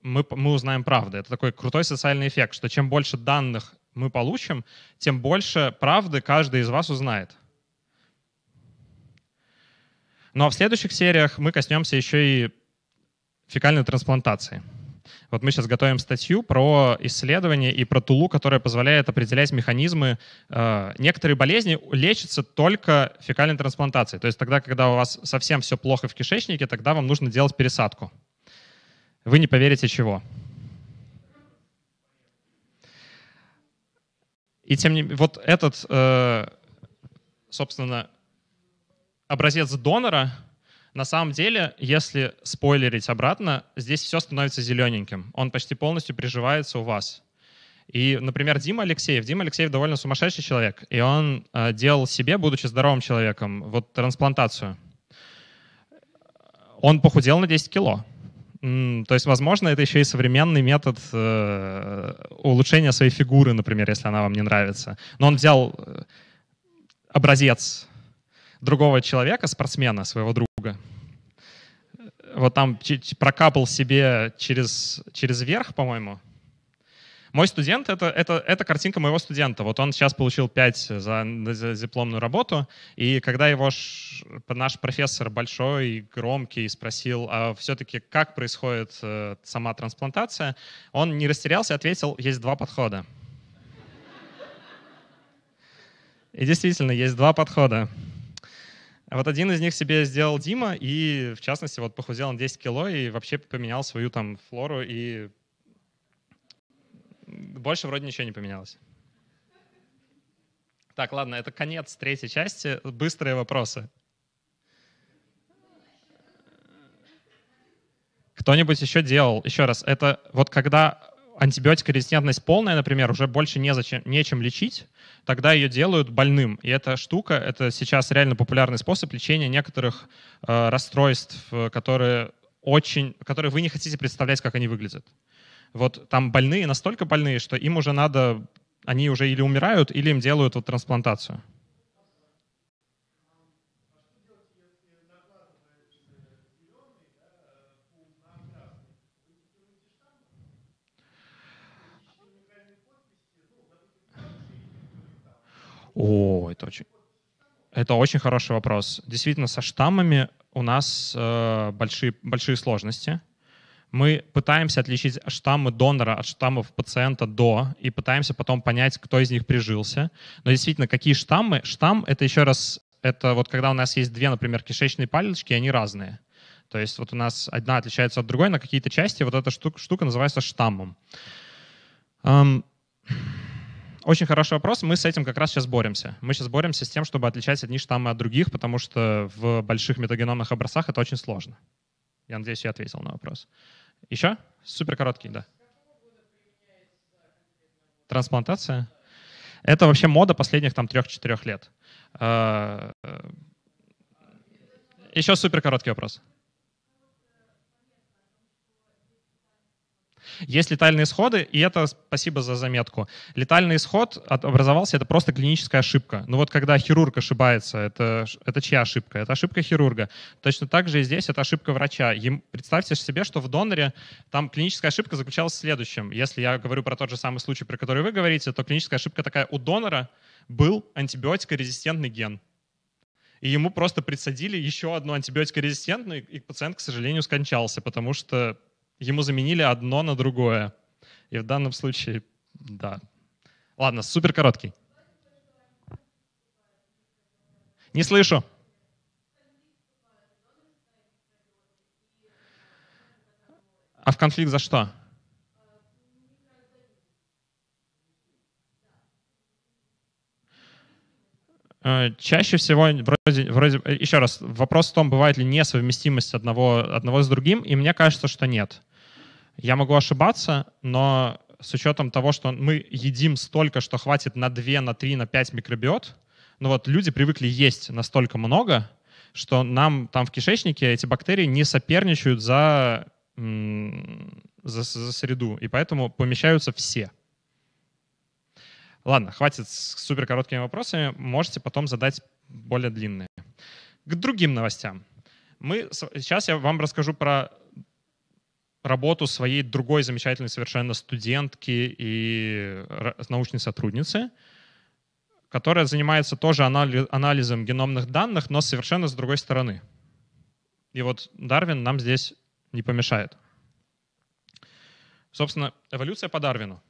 мы, мы узнаем правды. Это такой крутой социальный эффект, что чем больше данных мы получим, тем больше правды каждый из вас узнает. Ну а в следующих сериях мы коснемся еще и фекальной трансплантации. Вот мы сейчас готовим статью про исследование и про тулу, которая позволяет определять механизмы. Э, некоторые болезни лечатся только фекальной трансплантацией. То есть тогда, когда у вас совсем все плохо в кишечнике, тогда вам нужно делать пересадку. Вы не поверите чего. И тем не менее, вот этот, э, собственно, образец донора — на самом деле, если спойлерить обратно, здесь все становится зелененьким. Он почти полностью приживается у вас. И, например, Дима Алексеев. Дима Алексеев довольно сумасшедший человек, и он э, делал себе, будучи здоровым человеком, вот трансплантацию. Он похудел на 10 кило. То есть, возможно, это еще и современный метод э, улучшения своей фигуры, например, если она вам не нравится. Но он взял э, образец другого человека, спортсмена, своего друга, вот там прокапал себе через, через верх, по-моему. Мой студент это, это, это картинка моего студента. Вот он сейчас получил 5 за, за дипломную работу. И когда его ш, наш профессор большой, и громкий, спросил, а все-таки как происходит э, сама трансплантация, он не растерялся и ответил: есть два подхода. И действительно, есть два подхода. А вот один из них себе сделал Дима, и в частности вот похудел он 10 кило и вообще поменял свою там флору, и больше вроде ничего не поменялось. Так, ладно, это конец третьей части. Быстрые вопросы. Кто-нибудь еще делал? Еще раз, это вот когда антибиотикорезистентность полная, например, уже больше незачем, нечем лечить, тогда ее делают больным. И эта штука, это сейчас реально популярный способ лечения некоторых э, расстройств, э, которые очень, которые вы не хотите представлять, как они выглядят. Вот там больные настолько больные, что им уже надо, они уже или умирают, или им делают вот трансплантацию. О, это очень... Это очень хороший вопрос. Действительно, со штаммами у нас э, большие, большие сложности. Мы пытаемся отличить штаммы донора от штаммов пациента до, и пытаемся потом понять, кто из них прижился. Но действительно, какие штаммы? Штамм — это еще раз, это вот когда у нас есть две, например, кишечные палочки, они разные. То есть вот у нас одна отличается от другой на какие-то части, вот эта штука, штука называется штаммом. Um... Очень хороший вопрос. Мы с этим как раз сейчас боремся. Мы сейчас боремся с тем, чтобы отличать одни штаммы от других, потому что в больших метагеномных образцах это очень сложно. Я надеюсь, я ответил на вопрос. Еще? Супер короткий, да. Трансплантация? Это вообще мода последних там трех-четырех лет. Э, э, Еще супер короткий вопрос. Есть летальные исходы, и это спасибо за заметку. Летальный исход образовался, это просто клиническая ошибка. Ну вот когда хирург ошибается, это, это чья ошибка? Это ошибка хирурга. Точно так же и здесь это ошибка врача. представьте себе, что в доноре там клиническая ошибка заключалась в следующем. Если я говорю про тот же самый случай, про который вы говорите, то клиническая ошибка такая, у донора был антибиотикорезистентный ген и ему просто присадили еще одну антибиотикорезистентную, и пациент, к сожалению, скончался, потому что ему заменили одно на другое. И в данном случае, да. Ладно, супер короткий. Не слышу. А в конфликт за что? Э, чаще всего, вроде, вроде, э, еще раз, вопрос в том, бывает ли несовместимость одного, одного с другим, и мне кажется, что нет. Я могу ошибаться, но с учетом того, что мы едим столько, что хватит на 2, на 3, на 5 микробиот, ну вот люди привыкли есть настолько много, что нам там в кишечнике эти бактерии не соперничают за, за, за среду, и поэтому помещаются все. Ладно, хватит с супер короткими вопросами, можете потом задать более длинные. К другим новостям. Мы, сейчас я вам расскажу про работу своей другой замечательной совершенно студентки и э, научной сотрудницы, которая занимается тоже анализом геномных данных, но совершенно с другой стороны. И вот Дарвин нам здесь не помешает. Собственно, эволюция по Дарвину.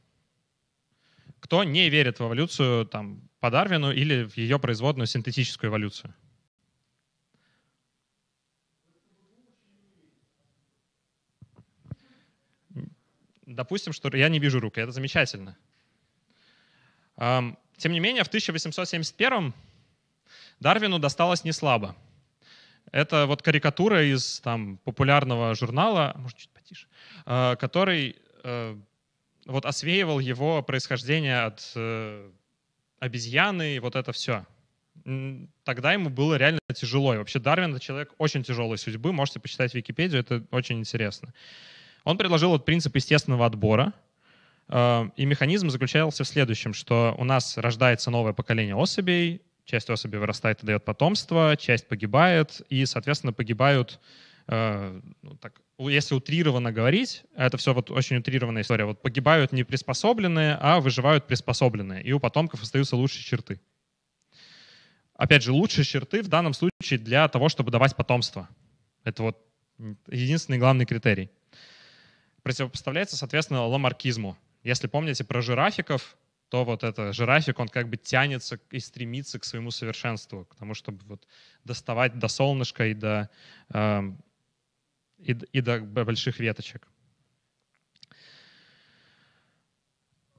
Кто не верит в эволюцию там, по Дарвину или в ее производную синтетическую эволюцию? допустим, что я не вижу рук, и это замечательно. Тем не менее, в 1871 Дарвину досталось не слабо. Это вот карикатура из там, популярного журнала, может, чуть потише, э, который э, вот освеивал его происхождение от э, обезьяны и вот это все. Тогда ему было реально тяжело. И вообще Дарвин — это человек очень тяжелой судьбы. Можете почитать Википедию, это очень интересно. Он предложил вот принцип естественного отбора, э, и механизм заключался в следующем, что у нас рождается новое поколение особей, часть особей вырастает и дает потомство, часть погибает, и, соответственно, погибают, э, ну, так, если утрированно говорить, а это все вот очень утрированная история, вот погибают не приспособленные, а выживают приспособленные, и у потомков остаются лучшие черты. Опять же, лучшие черты в данном случае для того, чтобы давать потомство. Это вот единственный главный критерий противопоставляется, соответственно, ламаркизму. Если помните про жирафиков, то вот этот жирафик, он как бы тянется и стремится к своему совершенству, к тому, чтобы вот доставать до солнышка и до, э, и, и до больших веточек.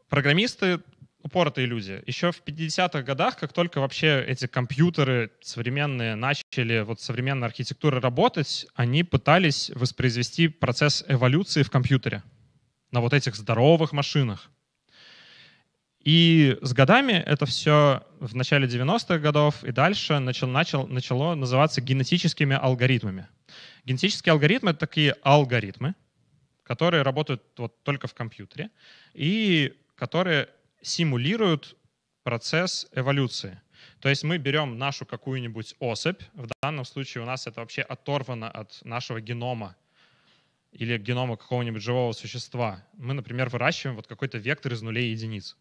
Программисты упоротые люди. Еще в 50-х годах, как только вообще эти компьютеры современные начали, вот современная архитектура работать, они пытались воспроизвести процесс эволюции в компьютере на вот этих здоровых машинах. И с годами это все в начале 90-х годов и дальше начал, начал, начало называться генетическими алгоритмами. Генетические алгоритмы — это такие алгоритмы, которые работают вот только в компьютере и которые симулируют процесс эволюции. То есть мы берем нашу какую-нибудь особь, в данном случае у нас это вообще оторвано от нашего генома или генома какого-нибудь живого существа. Мы, например, выращиваем вот какой-то вектор из нулей и единиц.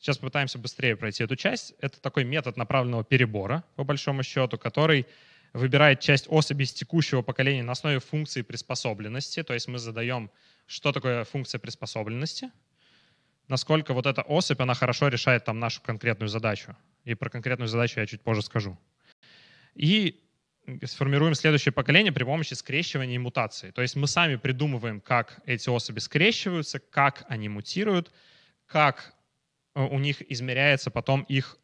Сейчас попытаемся быстрее пройти эту часть. Это такой метод направленного перебора, по большому счету, который выбирает часть особей из текущего поколения на основе функции приспособленности. То есть мы задаем, что такое функция приспособленности — насколько вот эта особь, она хорошо решает там нашу конкретную задачу. И про конкретную задачу я чуть позже скажу. И сформируем следующее поколение при помощи скрещивания и мутации. То есть мы сами придумываем, как эти особи скрещиваются, как они мутируют, как э, у них измеряется потом их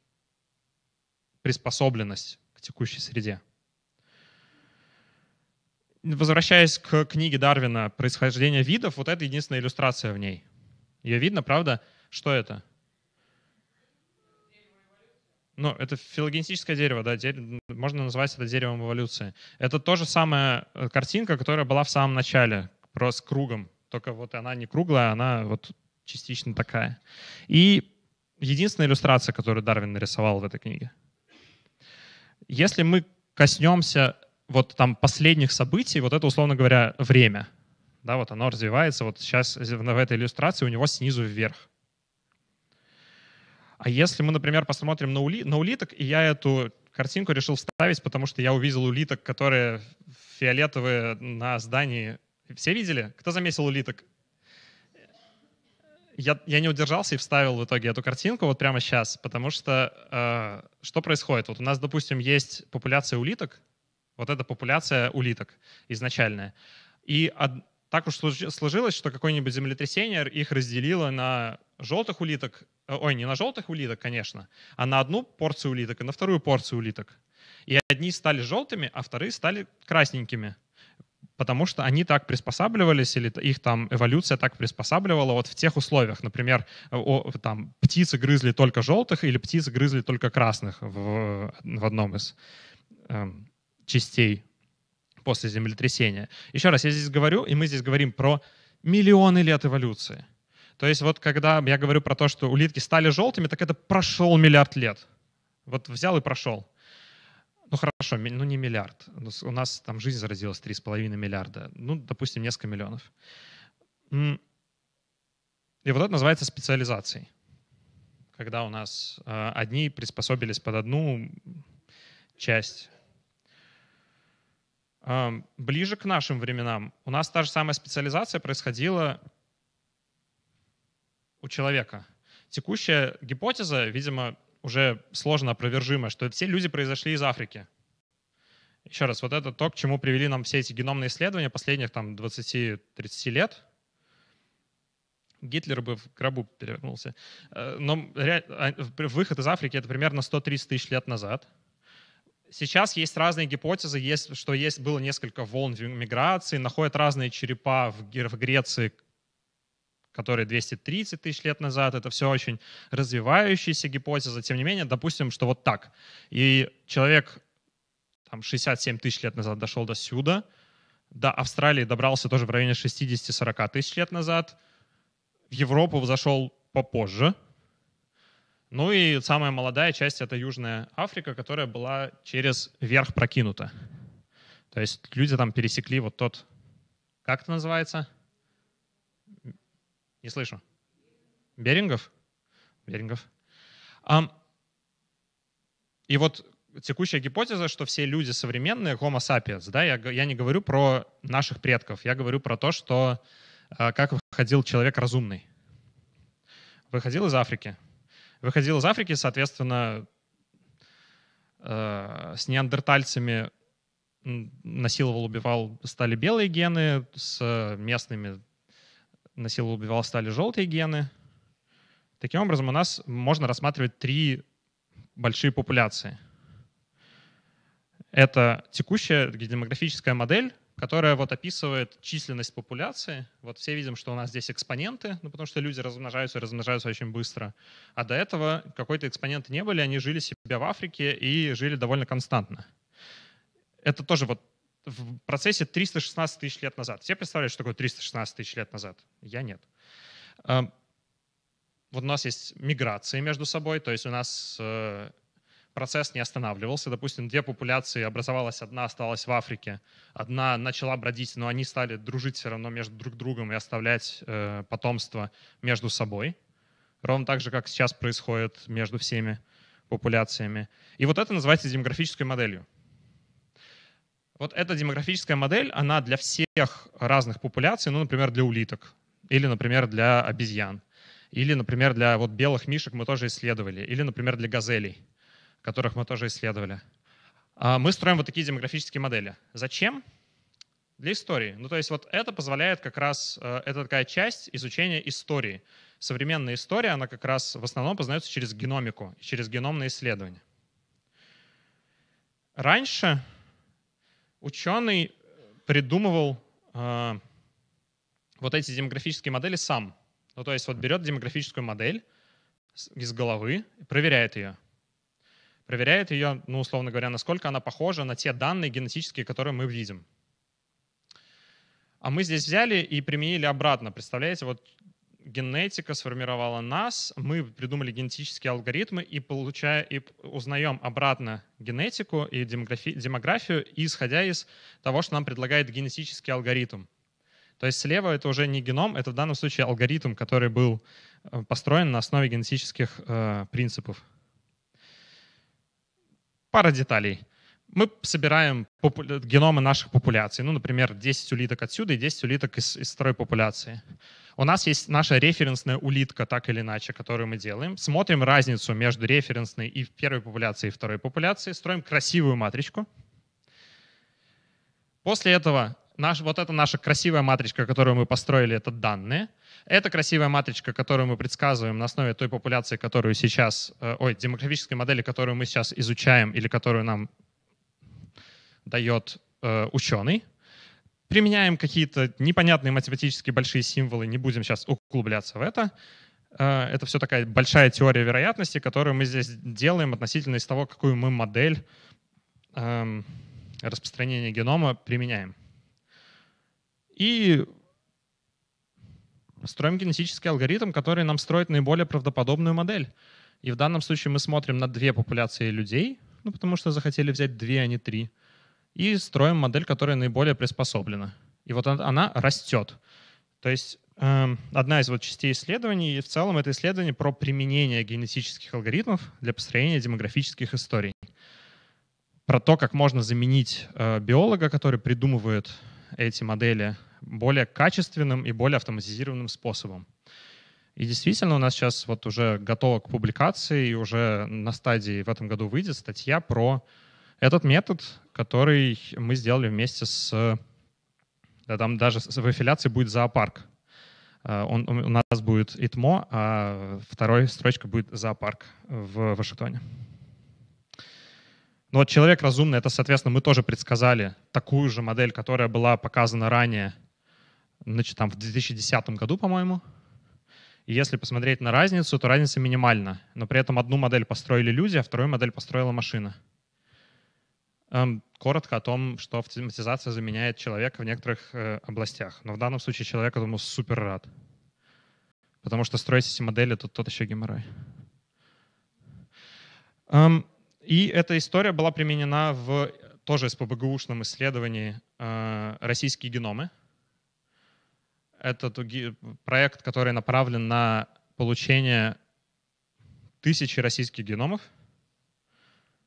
приспособленность к текущей среде. Возвращаясь к книге Дарвина «Происхождение видов», вот это единственная иллюстрация в ней. Ее видно, правда? Что это? Ну, это филогенетическое дерево, да, дерево, можно назвать это деревом эволюции. Это то же самое э, картинка, которая была в самом начале, просто кругом. Только вот она не круглая, она вот частично такая. И единственная иллюстрация, которую Дарвин нарисовал в этой книге. Если мы коснемся вот там последних событий, вот это, условно говоря, время — да, вот оно развивается, вот сейчас в этой иллюстрации у него снизу вверх. А если мы, например, посмотрим на, ули, на улиток, и я эту картинку решил вставить, потому что я увидел улиток, которые фиолетовые на здании. Все видели? Кто заметил улиток? Я, я не удержался и вставил в итоге эту картинку вот прямо сейчас, потому что э, что происходит? Вот у нас, допустим, есть популяция улиток, вот эта популяция улиток изначальная, и так уж сложилось, что какое-нибудь землетрясение их разделило на желтых улиток, э, ой, не на желтых улиток, конечно, а на одну порцию улиток и на вторую порцию улиток. И одни стали желтыми, а вторые стали красненькими, потому что они так приспосабливались, или их там эволюция так приспосабливала вот в тех условиях. Например, там птицы грызли только желтых или птицы грызли только красных в, в одном из э, частей после землетрясения. Еще раз, я здесь говорю, и мы здесь говорим про миллионы лет эволюции. То есть вот когда я говорю про то, что улитки стали желтыми, так это прошел миллиард лет. Вот взял и прошел. Ну хорошо, ну не миллиард. У нас там жизнь заразилась 3,5 миллиарда. Ну, допустим, несколько миллионов. И вот это называется специализацией. Когда у нас э, одни приспособились под одну часть Ближе к нашим временам у нас та же самая специализация происходила у человека. Текущая гипотеза, видимо, уже сложно опровержимая, что все люди произошли из Африки. Еще раз, вот это то, к чему привели нам все эти геномные исследования последних там 20-30 лет. Гитлер бы в гробу перевернулся. Э, но а, выход из Африки — это примерно 130 тысяч лет назад — Сейчас есть разные гипотезы, есть, что есть, было несколько волн миграции, находят разные черепа в, в Греции, которые 230 тысяч лет назад. Это все очень развивающаяся гипотеза. Тем не менее, допустим, что вот так. И человек там, 67 тысяч лет назад дошел до сюда, до Австралии добрался тоже в районе 60-40 тысяч лет назад, в Европу зашел попозже — ну и самая молодая часть — это Южная Африка, которая была через верх прокинута. То есть люди там пересекли вот тот, как это называется? Не слышу. Берингов? Берингов. Um, и вот текущая гипотеза, что все люди современные Homo sapiens, да, я, я не говорю про наших предков, я говорю про то, что а, как выходил человек разумный. Выходил из Африки, выходил из Африки, соответственно, э, с неандертальцами насиловал, убивал, стали белые гены, с местными насиловал, убивал, стали желтые гены. Таким образом, у нас можно рассматривать три большие популяции. Это текущая демографическая модель, которая вот описывает численность популяции. Вот все видим, что у нас здесь экспоненты, ну, потому что люди размножаются и размножаются очень быстро. А до этого какой-то экспоненты не были, они жили себя в Африке и жили довольно константно. Это тоже вот в процессе 316 тысяч лет назад. Все представляют, что такое 316 тысяч лет назад? Я нет. Эм, вот у нас есть миграции между собой, то есть у нас э, процесс не останавливался. Допустим, две популяции образовалась, одна осталась в Африке, одна начала бродить, но они стали дружить все равно между друг другом и оставлять э, потомство между собой. Ровно так же, как сейчас происходит между всеми популяциями. И вот это называется демографической моделью. Вот эта демографическая модель, она для всех разных популяций, ну, например, для улиток или, например, для обезьян. Или, например, для вот белых мишек мы тоже исследовали. Или, например, для газелей которых мы тоже исследовали. А, мы строим вот такие демографические модели. Зачем? Для истории. Ну, то есть вот это позволяет как раз, э, это такая часть изучения истории. Современная история, она как раз в основном познается через геномику, через геномные исследования. Раньше ученый придумывал э, вот эти демографические модели сам. Ну, то есть вот берет демографическую модель из головы, проверяет ее проверяет ее, ну, условно говоря, насколько она похожа на те данные генетические, которые мы видим. А мы здесь взяли и применили обратно. Представляете, вот генетика сформировала нас, мы придумали генетические алгоритмы и, получая, и узнаем обратно генетику и демографи, демографию, исходя из того, что нам предлагает генетический алгоритм. То есть слева это уже не геном, это в данном случае алгоритм, который был э, построен на основе генетических э, принципов. Пара деталей. Мы собираем геномы наших популяций. Ну, например, 10 улиток отсюда и 10 улиток из, из второй популяции. У нас есть наша референсная улитка, так или иначе, которую мы делаем. Смотрим разницу между референсной и первой популяцией и второй популяцией. Строим красивую матричку. После этого наш, вот это наша красивая матричка, которую мы построили, это данные. Это красивая матричка, которую мы предсказываем на основе той популяции, которую сейчас, э, ой, демографической модели, которую мы сейчас изучаем или которую нам дает э, ученый. Применяем какие-то непонятные математические большие символы, не будем сейчас углубляться в это. Э, это все такая большая теория вероятности, которую мы здесь делаем относительно из того, какую мы модель эм, распространения генома применяем. И строим генетический алгоритм, который нам строит наиболее правдоподобную модель. И в данном случае мы смотрим на две популяции людей, ну, потому что захотели взять две, а не три, и строим модель, которая наиболее приспособлена. И вот она растет. То есть эм, одна из вот частей исследований, и в целом это исследование про применение генетических алгоритмов для построения демографических историй. Про то, как можно заменить э, биолога, который придумывает эти модели более качественным и более автоматизированным способом. И действительно, у нас сейчас вот уже готово к публикации, и уже на стадии в этом году выйдет статья про этот метод, который мы сделали вместе с... Да, там даже в аффилиации будет зоопарк. А, он, у нас будет ИТМО, а второй строчка будет зоопарк в Вашингтоне. Но вот человек разумный, это, соответственно, мы тоже предсказали такую же модель, которая была показана ранее — значит, там в 2010 году, по-моему. И если посмотреть на разницу, то разница минимальна. Но при этом одну модель построили люди, а вторую модель построила машина. Эм, коротко о том, что автоматизация заменяет человека в некоторых э, областях. Но в данном случае человек этому супер рад. Потому что строить эти модели тут тот еще геморрой. Эм, и эта история была применена в тоже СПБГУшном исследовании э, «Российские геномы», это проект, который направлен на получение тысячи российских геномов.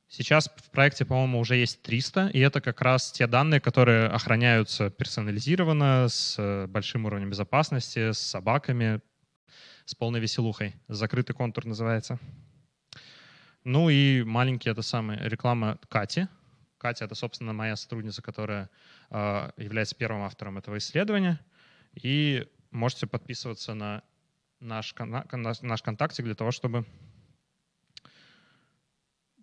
Сейчас в проекте, по-моему, уже есть 300, и это как раз те данные, которые охраняются персонализированно, с э, большим уровнем безопасности, с собаками, с полной веселухой. Закрытый контур называется. Ну и маленький это самый реклама Кати. Катя — это, собственно, моя сотрудница, которая э, является первым автором этого исследования. И можете подписываться на наш, наш контактик для того, чтобы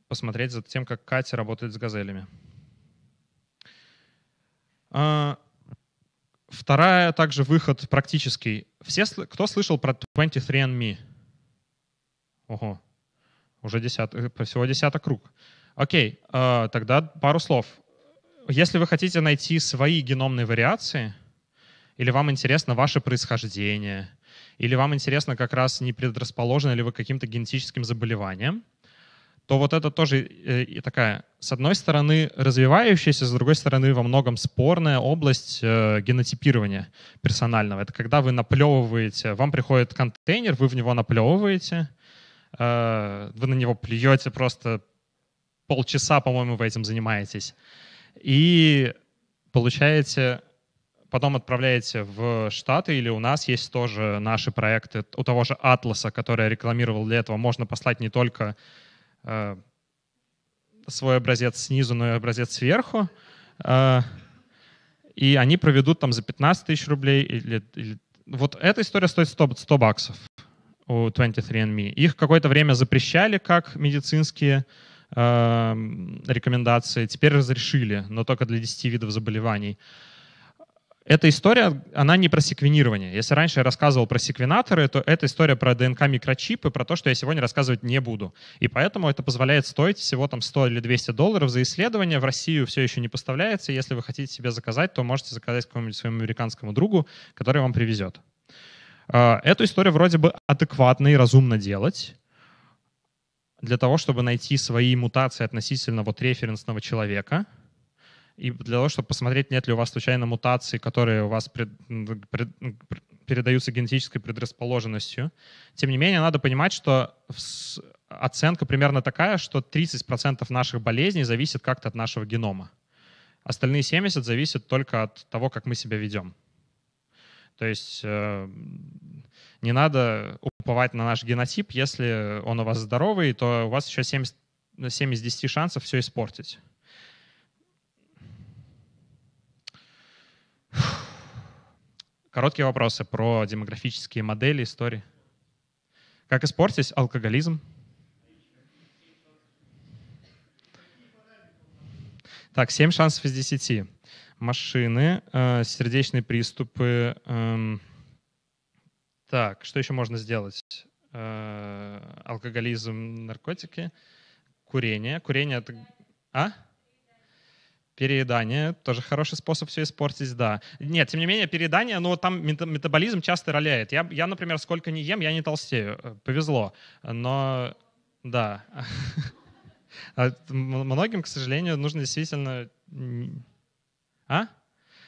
посмотреть за тем, как Катя работает с газелями. А, вторая также выход практический. Все, кто слышал про 23andMe? Ого, уже десяток, э, всего десяток круг. Окей, а, тогда пару слов. Если вы хотите найти свои геномные вариации — или вам интересно ваше происхождение, или вам интересно как раз не предрасположены ли вы каким-то генетическим заболеванием, то вот это тоже э, и такая, с одной стороны, развивающаяся, с другой стороны, во многом спорная область э, генотипирования персонального. Это когда вы наплевываете, вам приходит контейнер, вы в него наплевываете, э, вы на него плюете просто полчаса, по-моему, вы этим занимаетесь, и получаете потом отправляете в Штаты, или у нас есть тоже наши проекты. У того же Атласа, который я рекламировал для этого, можно послать не только э, свой образец снизу, но и образец сверху. Э, и они проведут там за 15 тысяч рублей. Или, или... Вот эта история стоит 100, 100 баксов у 23andMe. Их какое-то время запрещали как медицинские э, рекомендации, теперь разрешили, но только для 10 видов заболеваний. Эта история, она не про секвенирование. Если раньше я рассказывал про секвенаторы, то эта история про ДНК-микрочипы, про то, что я сегодня рассказывать не буду. И поэтому это позволяет стоить всего там 100 или 200 долларов за исследование. В Россию все еще не поставляется. Если вы хотите себе заказать, то можете заказать какому-нибудь своему американскому другу, который вам привезет. А, эту историю вроде бы адекватно и разумно делать для того, чтобы найти свои мутации относительно вот референсного человека — и для того, чтобы посмотреть, нет ли у вас случайно мутаций, которые у вас пред, пред, передаются генетической предрасположенностью. Тем не менее, надо понимать, что оценка примерно такая, что 30% наших болезней зависит как-то от нашего генома. Остальные 70 зависят только от того, как мы себя ведем. То есть э, не надо уповать на наш генотип. Если он у вас здоровый, то у вас еще 70, 7 из 10 шансов все испортить. Короткие вопросы про демографические модели, истории. Как испортить алкоголизм? Так, 7 шансов из 10. Машины, э, сердечные приступы. Э, так, что еще можно сделать? Э, алкоголизм, наркотики, курение. Курение — это... А? Переедание тоже хороший способ все испортить, да. Нет, тем не менее, переедание, но ну, там метаболизм часто роляет. Я, я, например, сколько не ем, я не толстею. Э, повезло. Но да. <laughs> А многим, к сожалению, нужно действительно... А?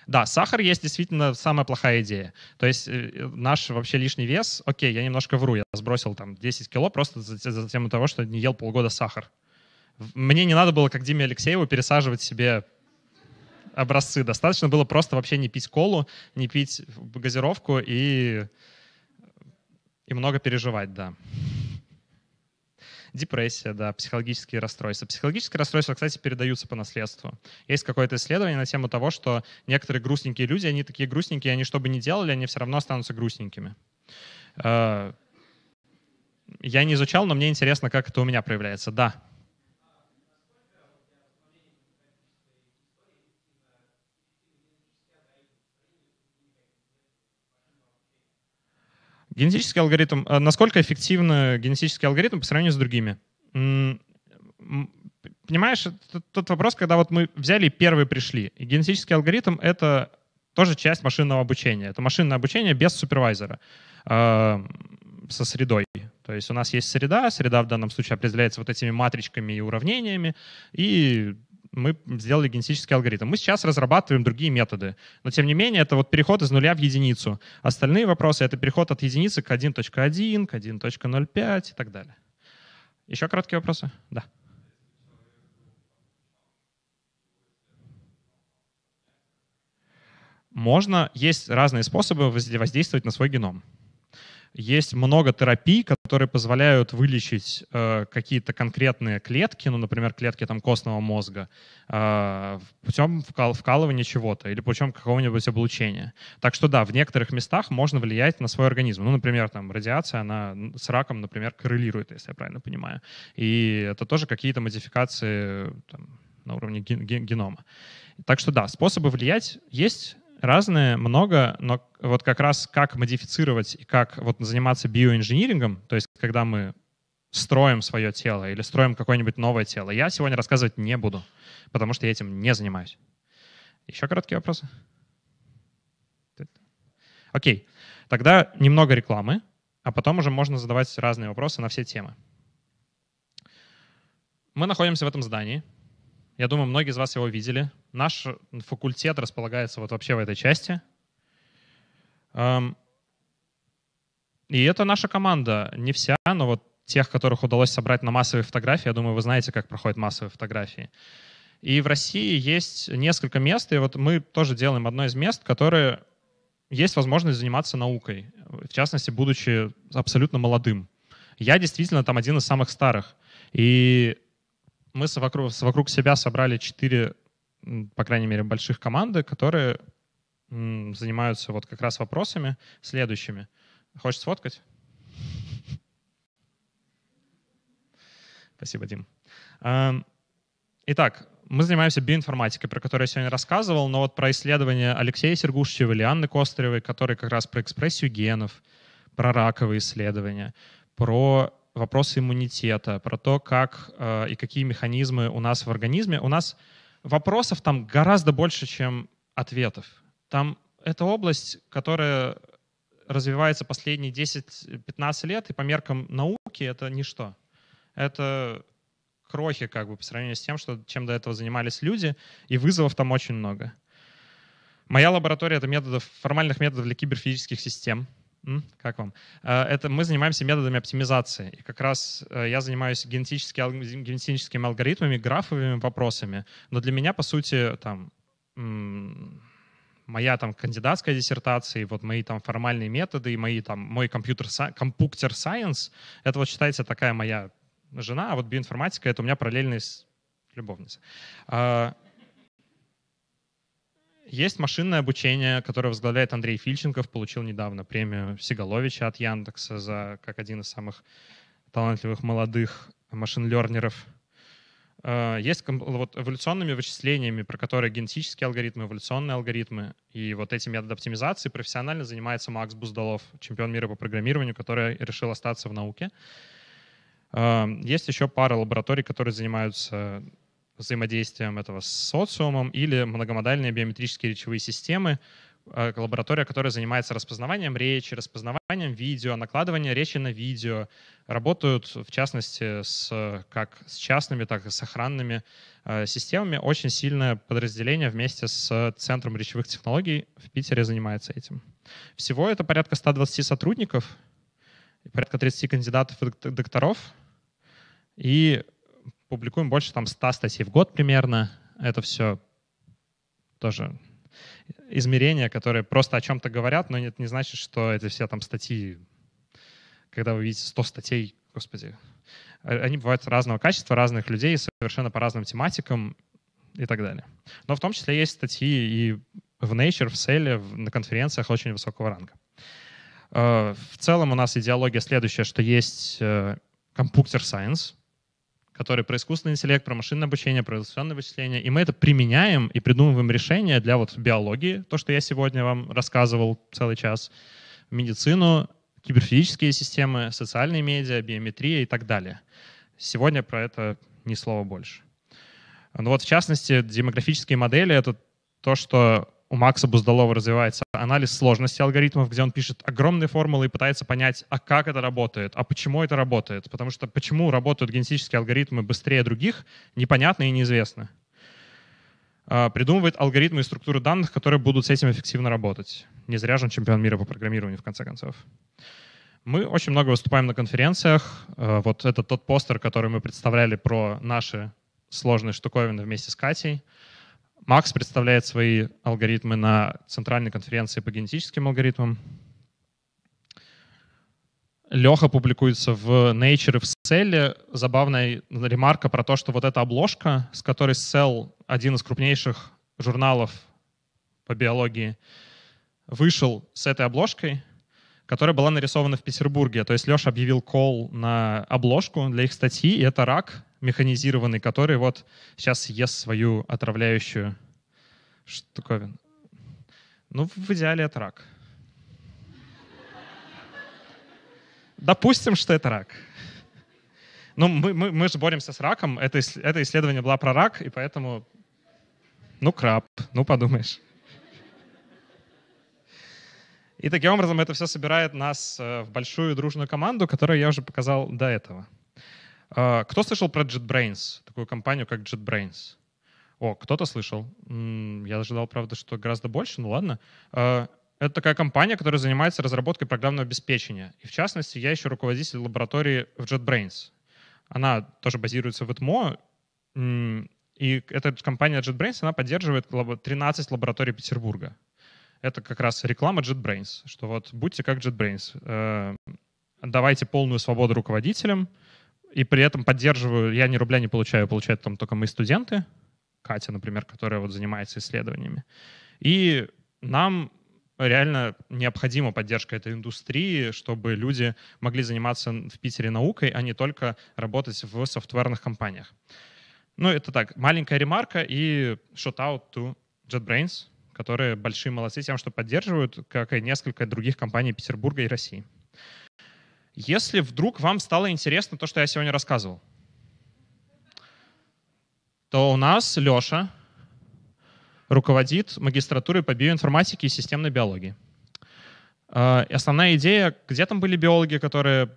Да, сахар есть действительно самая плохая идея. То есть э, наш вообще лишний вес, окей, я немножко вру, я сбросил там 10 кило просто за, за тему того, что не ел полгода сахар. Мне не надо было, как Диме Алексееву, пересаживать себе образцы. Достаточно было просто вообще не пить колу, не пить газировку и, и много переживать, да. Депрессия, да, психологические расстройства. Психологические расстройства, кстати, передаются по наследству. Есть какое-то исследование на тему того, что некоторые грустненькие люди, они такие грустненькие, они что бы ни делали, они все равно останутся грустненькими. Э, я не изучал, но мне интересно, как это у меня проявляется. Да, Генетический алгоритм. А насколько эффективен генетический алгоритм по сравнению с другими? Понимаешь, это тот вопрос, когда вот мы взяли и первые пришли. И генетический алгоритм — это тоже часть машинного обучения. Это машинное обучение без супервайзера а, со средой. То есть у нас есть среда, среда в данном случае определяется вот этими матричками и уравнениями, и мы сделали генетический алгоритм. Мы сейчас разрабатываем другие методы. Но, тем не менее, это вот переход из нуля в единицу. Остальные вопросы — это переход от единицы к 1.1, к 1.05 и так далее. Еще короткие вопросы? Да. Можно, есть разные способы воздействовать на свой геном. Есть много терапий, которые позволяют вылечить э, какие-то конкретные клетки, ну, например, клетки там костного мозга, э, путем вкал вкалывания чего-то или путем какого-нибудь облучения. Так что да, в некоторых местах можно влиять на свой организм. Ну, например, там радиация, она с раком, например, коррелирует, если я правильно понимаю. И это тоже какие-то модификации там, на уровне ген- ген- генома. Так что да, способы влиять есть, разное, много, но вот как раз как модифицировать и как вот заниматься биоинжинирингом, то есть когда мы строим свое тело или строим какое-нибудь новое тело, я сегодня рассказывать не буду, потому что я этим не занимаюсь. Еще короткие вопросы? Окей, тогда немного рекламы, а потом уже можно задавать разные вопросы на все темы. Мы находимся в этом здании, я думаю, многие из вас его видели. Наш факультет располагается вот вообще в этой части. Эм, и это наша команда. Не вся, но вот тех, которых удалось собрать на массовые фотографии. Я думаю, вы знаете, как проходят массовые фотографии. И в России есть несколько мест, и вот мы тоже делаем одно из мест, которые есть возможность заниматься наукой, в частности, будучи абсолютно молодым. Я действительно там один из самых старых. И мы вокруг, вокруг себя собрали четыре, по крайней мере, больших команды, которые занимаются вот как раз вопросами следующими. Хочешь сфоткать? Спасибо, Дим. Эм, итак, мы занимаемся биоинформатикой, про которую я сегодня рассказывал, но вот про исследования Алексея Сергушчева или Анны Костаревой, которые как раз про экспрессию генов, про раковые исследования, про вопросы иммунитета, про то, как э, и какие механизмы у нас в организме. У нас вопросов там гораздо больше, чем ответов. Там это область, которая развивается последние 10-15 лет, и по меркам науки это ничто. Это крохи как бы по сравнению с тем, что, чем до этого занимались люди, и вызовов там очень много. Моя лаборатория — это методов, формальных методов для киберфизических систем — как вам? Э, это мы занимаемся методами оптимизации. И как раз э, я занимаюсь генетически, генетическими алгоритмами, графовыми вопросами. Но для меня, по сути, там, моя там кандидатская диссертация, и вот мои там формальные методы, и мои там, мой компьютер, компьютер сайенс, это вот считается такая моя жена, а вот биоинформатика — это у меня параллельная любовница. Э, есть машинное обучение, которое возглавляет Андрей Фильченков, получил недавно премию Сигаловича от Яндекса за как один из самых талантливых молодых машин-лернеров. Э, есть вот эволюционными вычислениями, про которые генетические алгоритмы, эволюционные алгоритмы. И вот эти методы оптимизации профессионально занимается Макс Буздалов, чемпион мира по программированию, который решил остаться в науке. Э, есть еще пара лабораторий, которые занимаются взаимодействием этого с социумом, или многомодальные биометрические речевые системы, а, лаборатория, которая занимается распознаванием речи, распознаванием видео, накладыванием речи на видео. Работают, в частности, с, как с частными, так и с охранными э, а, системами. Очень сильное подразделение вместе с Центром речевых технологий в Питере занимается этим. Всего это порядка 120 сотрудников, порядка 30 кандидатов и докторов. И публикуем больше там 100 статей в год примерно. Это все тоже измерения, которые просто о чем-то говорят, но это не значит, что это все там статьи, когда вы видите 100 статей, господи, они бывают разного качества, разных людей, совершенно по разным тематикам и так далее. Но в том числе есть статьи и в Nature, в Sale, на конференциях очень высокого ранга. Э, в целом у нас идеология следующая, что есть э, компьютер science, который про искусственный интеллект, про машинное обучение, про эволюционное вычисление. И мы это применяем и придумываем решения для вот биологии, то, что я сегодня вам рассказывал целый час, медицину, киберфизические системы, социальные медиа, биометрия и так далее. Сегодня про это ни слова больше. Ну вот, в частности, демографические модели — это то, что у Макса Буздалова развивается анализ сложности алгоритмов, где он пишет огромные формулы и пытается понять, а как это работает, а почему это работает. Потому что почему работают генетические алгоритмы быстрее других, непонятно и неизвестно. А, придумывает алгоритмы и структуры данных, которые будут с этим эффективно работать. Не зря же он чемпион мира по программированию, в конце концов. Мы очень много выступаем на конференциях. А, вот это тот постер, который мы представляли про наши сложные штуковины вместе с Катей — Макс представляет свои алгоритмы на центральной конференции по генетическим алгоритмам. Леха публикуется в Nature и в Cell. Забавная ремарка про то, что вот эта обложка, с которой Cell, один из крупнейших журналов по биологии, вышел с этой обложкой, которая была нарисована в Петербурге. То есть Леша объявил кол на обложку для их статьи, и это рак, механизированный, который вот сейчас ест свою отравляющую штуковину. Ну, в идеале это рак. Допустим, что это рак. Ну, мы, мы, мы же боремся с раком. Это, это исследование было про рак, и поэтому... Ну, краб, ну, подумаешь. И таким образом это все собирает нас э, в большую дружную команду, которую я уже показал до этого. А, кто слышал про JetBrains, такую компанию, как JetBrains? О, кто-то слышал. Я ожидал, правда, что гораздо больше, ну ладно. А, это такая компания, которая занимается разработкой программного обеспечения. И в частности, я еще руководитель лаборатории в JetBrains. Она тоже базируется в ИТМО. И эта компания JetBrains, она поддерживает 13 лабораторий Петербурга. Это как раз реклама JetBrains, что вот будьте как JetBrains. Э, давайте полную свободу руководителям, и при этом поддерживаю, я ни рубля не получаю, получают там только мы студенты, Катя, например, которая вот занимается исследованиями. И нам реально необходима поддержка этой индустрии, чтобы люди могли заниматься в Питере наукой, а не только работать в софтверных компаниях. Ну, это так, маленькая ремарка и shout-out to JetBrains, которые большие молодцы тем, что поддерживают, как и несколько других компаний Петербурга и России если вдруг вам стало интересно то, что я сегодня рассказывал, то у нас Леша руководит магистратурой по биоинформатике и системной биологии. Э, и основная идея, где там были биологи, которые,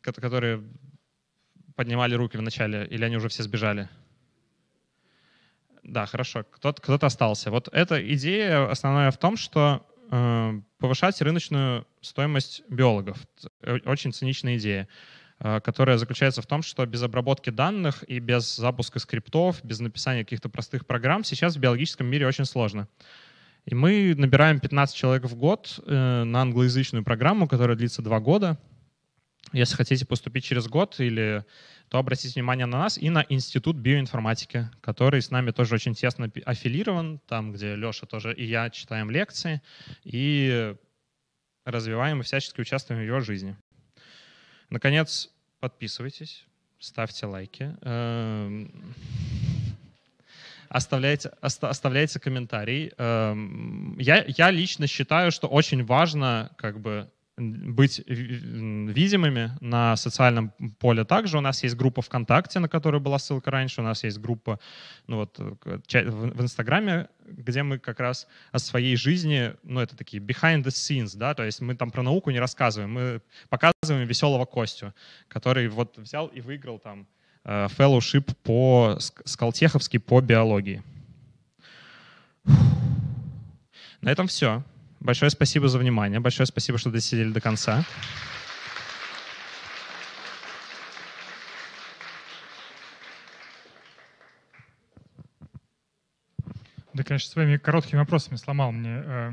которые поднимали руки в начале, или они уже все сбежали? Да, хорошо, кто-то остался. Вот эта идея основная в том, что Э, повышать рыночную стоимость биологов. Э, очень циничная идея, э, которая заключается в том, что без обработки данных и без запуска скриптов, без написания каких-то простых программ сейчас в биологическом мире очень сложно. И мы набираем 15 человек в год на англоязычную программу, которая длится 2 года. Если хотите поступить через год или то обратите внимание на нас и на Институт биоинформатики, который с нами тоже очень тесно аффилирован, там, где Леша тоже и я читаем лекции и развиваем и всячески участвуем в его жизни. Наконец, подписывайтесь, ставьте лайки, эм, оставляйте, оставляйте комментарии. Эм, я, я лично считаю, что очень важно как бы быть э, э, видимыми на социальном поле также. У нас есть группа ВКонтакте, на которую была ссылка раньше, у нас есть группа ну вот, э, в Инстаграме, где мы как раз о своей жизни, ну это такие behind the scenes, да, то есть мы там про науку не рассказываем, мы показываем веселого Костю, который вот взял и выиграл там фэллоушип по Скалтеховски по биологии. На этом все. Большое спасибо за внимание. Большое спасибо, что досидели до конца. Да, конечно, своими короткими вопросами сломал мне э,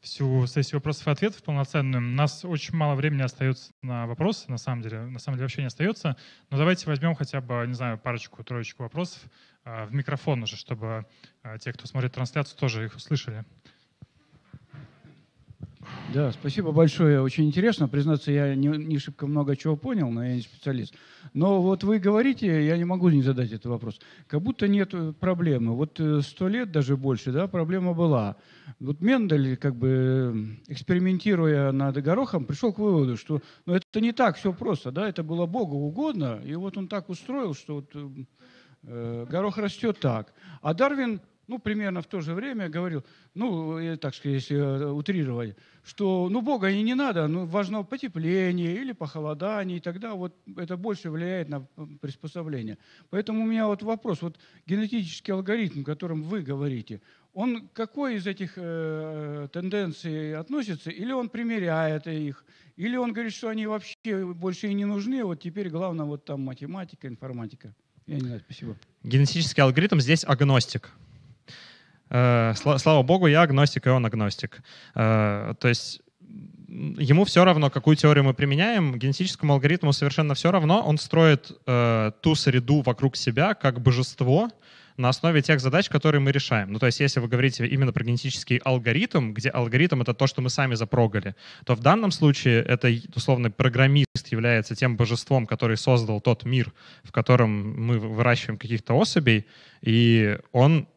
всю сессию вопросов и ответов полноценную. У нас очень мало времени остается на вопросы, на самом деле. На самом деле вообще не остается. Но давайте возьмем хотя бы, не знаю, парочку-троечку вопросов э, в микрофон уже, чтобы э, те, кто смотрит трансляцию, тоже их услышали. Да, спасибо большое. Очень интересно. Признаться, я не, не шибко много чего понял, но я не специалист. Но вот вы говорите, я не могу не задать этот вопрос. Как будто нет э, проблемы. Вот э, сто лет, даже больше, да, проблема была. Вот Мендель, как бы экспериментируя над горохом, пришел к выводу, что ну, это не так все просто, да, это было Богу угодно, и вот он так устроил, что вот, э, горох растет так. А Дарвин ну, примерно в то же время говорил, ну, э, так сказать, если э, утрировать, что, ну, Бога и не надо, ну, важно потепление или похолодание, и тогда вот это больше влияет на приспособление. Поэтому у меня вот вопрос, вот генетический алгоритм, о котором вы говорите, он к какой из этих э, тенденций относится, или он примеряет их, или он говорит, что они вообще больше и не нужны, вот теперь главное вот там математика, информатика. Я не знаю, спасибо. Генетический алгоритм здесь агностик. Э, слава богу, я агностик, и он агностик. Э, то есть ему все равно, какую теорию мы применяем, генетическому алгоритму совершенно все равно, он строит э, ту среду вокруг себя как божество на основе тех задач, которые мы решаем. Ну, то есть, если вы говорите именно про генетический алгоритм, где алгоритм — это то, что мы сами запрогали, то в данном случае это, условно, программист является тем божеством, который создал тот мир, в котором мы выращиваем каких-то особей, и он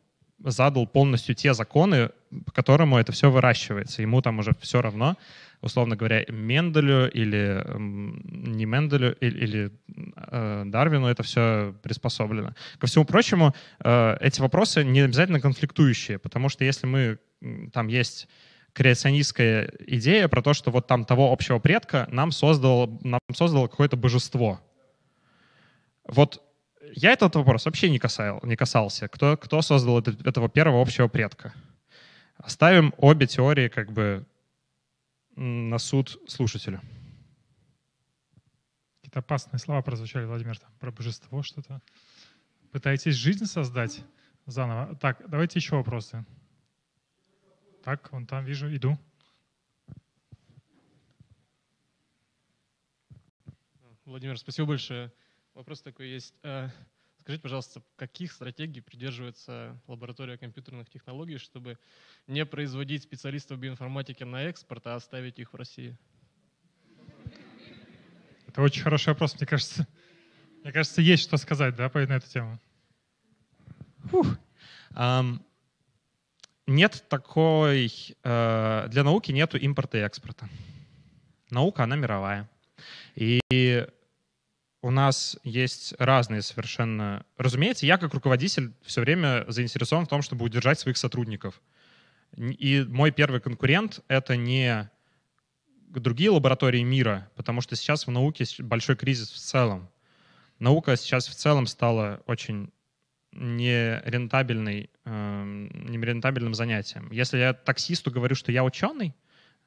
задал полностью те законы, по которым это все выращивается. Ему там уже все равно, условно говоря, Менделю или не Менделю или, или э, Дарвину это все приспособлено. Ко всему прочему, э, эти вопросы не обязательно конфликтующие, потому что если мы там есть креационистская идея про то, что вот там того общего предка нам создало, нам создало какое-то божество. Вот я этот вопрос вообще не, касал, не касался. Кто, кто создал это, этого первого общего предка? Оставим обе теории как бы на суд слушателя. Какие-то опасные слова прозвучали, Владимир, там, про божество что-то. Пытаетесь жизнь создать заново. Так, давайте еще вопросы. Так, вон там вижу, иду. Владимир, спасибо большое. Вопрос такой есть. Э, скажите, пожалуйста, каких стратегий придерживается лаборатория компьютерных технологий, чтобы не производить специалистов биоинформатики на экспорт, а оставить их в России? Это очень хороший вопрос, мне кажется. Мне кажется, есть что сказать, да, на эту тему. Фух. Um, нет такой... Э, для науки нету импорта и экспорта. Наука, она мировая. И у нас есть разные совершенно... Разумеется, я как руководитель все время заинтересован в том, чтобы удержать своих сотрудников. И мой первый конкурент — это не другие лаборатории мира, потому что сейчас в науке большой кризис в целом. Наука сейчас в целом стала очень нерентабельной, э, эм, нерентабельным занятием. Если я таксисту говорю, что я ученый,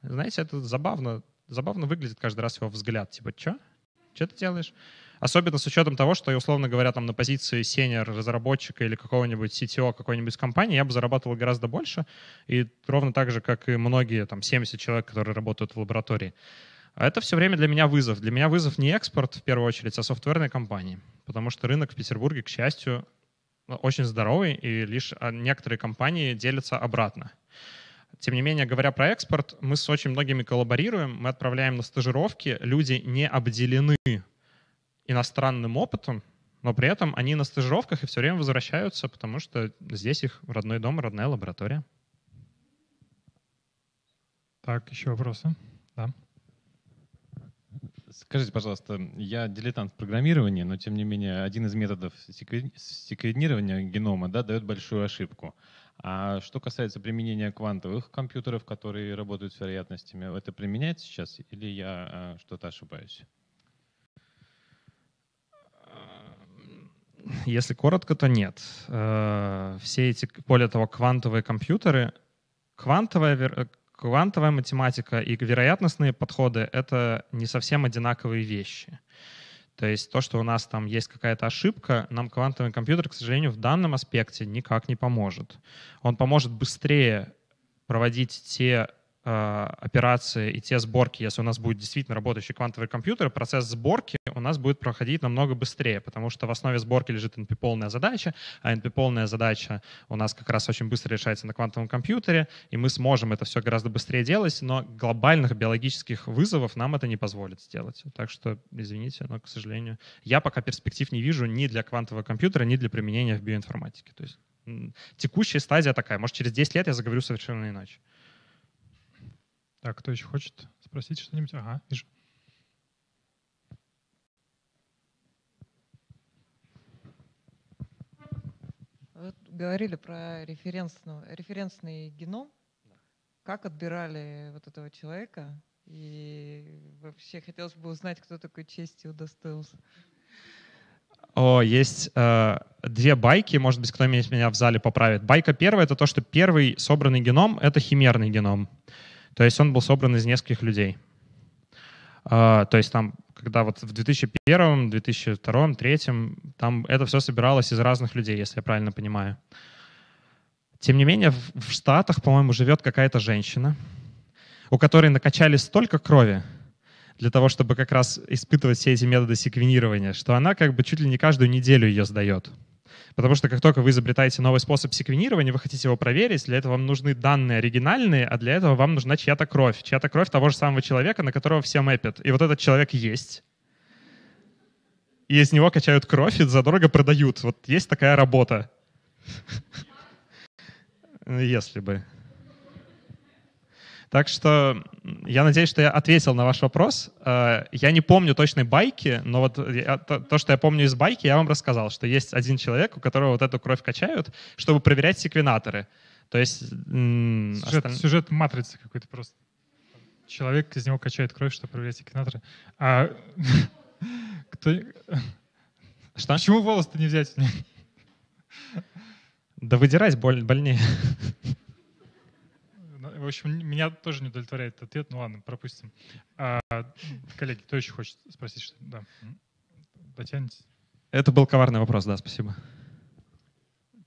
знаете, это забавно, забавно выглядит каждый раз его взгляд. Типа, что? что ты делаешь? Особенно с учетом того, что, условно говоря, там на позиции сеньор разработчика или какого-нибудь CTO какой-нибудь компании я бы зарабатывал гораздо больше, и ровно так же, как и многие там 70 человек, которые работают в лаборатории. А это все время для меня вызов. Для меня вызов не экспорт, в первую очередь, а софтверные компании. Потому что рынок в Петербурге, к счастью, очень здоровый, и лишь а, некоторые компании делятся обратно. Тем не менее, говоря про экспорт, мы с очень многими коллаборируем, мы отправляем на стажировки, люди не обделены иностранным опытом, но при этом они на стажировках и все время возвращаются, потому что здесь их родной дом, родная лаборатория. Так, еще вопросы? Да. Скажите, пожалуйста, я дилетант в программировании, но тем не менее один из методов секвенирования генома да, дает большую ошибку. А что касается применения квантовых компьютеров, которые работают с вероятностями, это применяется сейчас или я э, что-то ошибаюсь? Если коротко, то нет. Э, все эти, более того, квантовые компьютеры, квантовая, э, квантовая математика и вероятностные подходы — это не совсем одинаковые вещи. Uh, то есть то, что у нас там есть какая-то ошибка, нам квантовый компьютер, к сожалению, в данном аспекте никак не поможет. Он поможет быстрее проводить те а, операции и те сборки, если у нас будет действительно работающий квантовый компьютер, процесс сборки у нас будет проходить намного быстрее, потому что в основе сборки лежит NP-полная задача, а NP-полная задача у нас как раз очень быстро решается на квантовом компьютере, и мы сможем это все гораздо быстрее делать, но глобальных биологических вызовов нам это не позволит сделать. Так что, извините, но, к сожалению, я пока перспектив не вижу ни для квантового компьютера, ни для применения в биоинформатике. То есть текущая стадия такая. Может, через 10 лет я заговорю совершенно иначе. Так, кто еще хочет спросить что-нибудь? Ага, вижу. Вы говорили про референсный, референсный геном. Да. Как отбирали вот этого человека? И вообще хотелось бы узнать, кто такой чести удостоился. О, есть э, две байки, может быть, кто-нибудь меня в зале поправит. Байка первая — это то, что первый собранный геном — это химерный геном. То есть он был собран из нескольких людей. А, то есть там, когда вот в 2001, 2002, 2003, там это все собиралось из разных людей, если я правильно понимаю. Тем не менее, в Штатах, по-моему, живет какая-то женщина, у которой накачали столько крови для того, чтобы как раз испытывать все эти методы секвенирования, что она как бы чуть ли не каждую неделю ее сдает. Потому что как только вы изобретаете новый способ секвенирования, вы хотите его проверить, для этого вам нужны данные оригинальные, а для этого вам нужна чья-то кровь. Чья-то кровь того же самого человека, на которого все мэпят. И вот этот человек есть. И из него качают кровь и задорого продают. Вот есть такая работа. <laughs> Если бы. Так что я надеюсь, что я ответил на ваш вопрос. Э, я не помню точной байки, но вот то, что я помню из байки, я вам рассказал, что есть один человек, у которого вот эту кровь качают, чтобы проверять секвенаторы. То есть... Сюжет, остан... сюжет матрицы какой-то просто. Человек из него качает кровь, чтобы проверять секвенаторы. А <laughs> кто... <laughs> Что? Почему волосы то не взять? Да выдирать боль, больнее. <laughs> в общем, меня тоже не удовлетворяет ответ. Ну ладно, пропустим. А, коллеги, кто еще хочет спросить? Что да. Дотянете? Это был коварный вопрос, да, спасибо.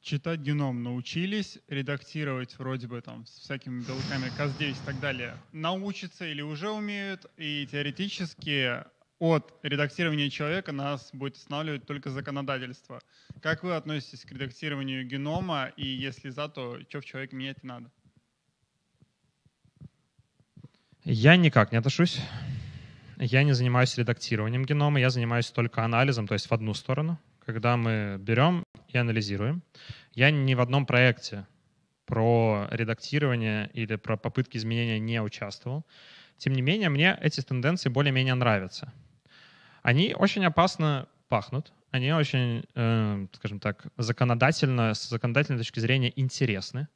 Читать геном научились, редактировать вроде бы там с всякими белками CAS9 и так далее научатся или уже умеют, и теоретически от редактирования человека нас будет останавливать только законодательство. Как вы относитесь к редактированию генома, и если за, то что в человеке менять надо? Я никак не отношусь. Я не занимаюсь редактированием генома, я занимаюсь только анализом, то есть в одну сторону, когда мы берем и анализируем. Я ни в одном проекте про редактирование или про попытки изменения не участвовал. Тем не менее, мне эти тенденции более-менее нравятся. Они очень опасно пахнут, они очень, э, скажем так, законодательно, с законодательной точки зрения интересны.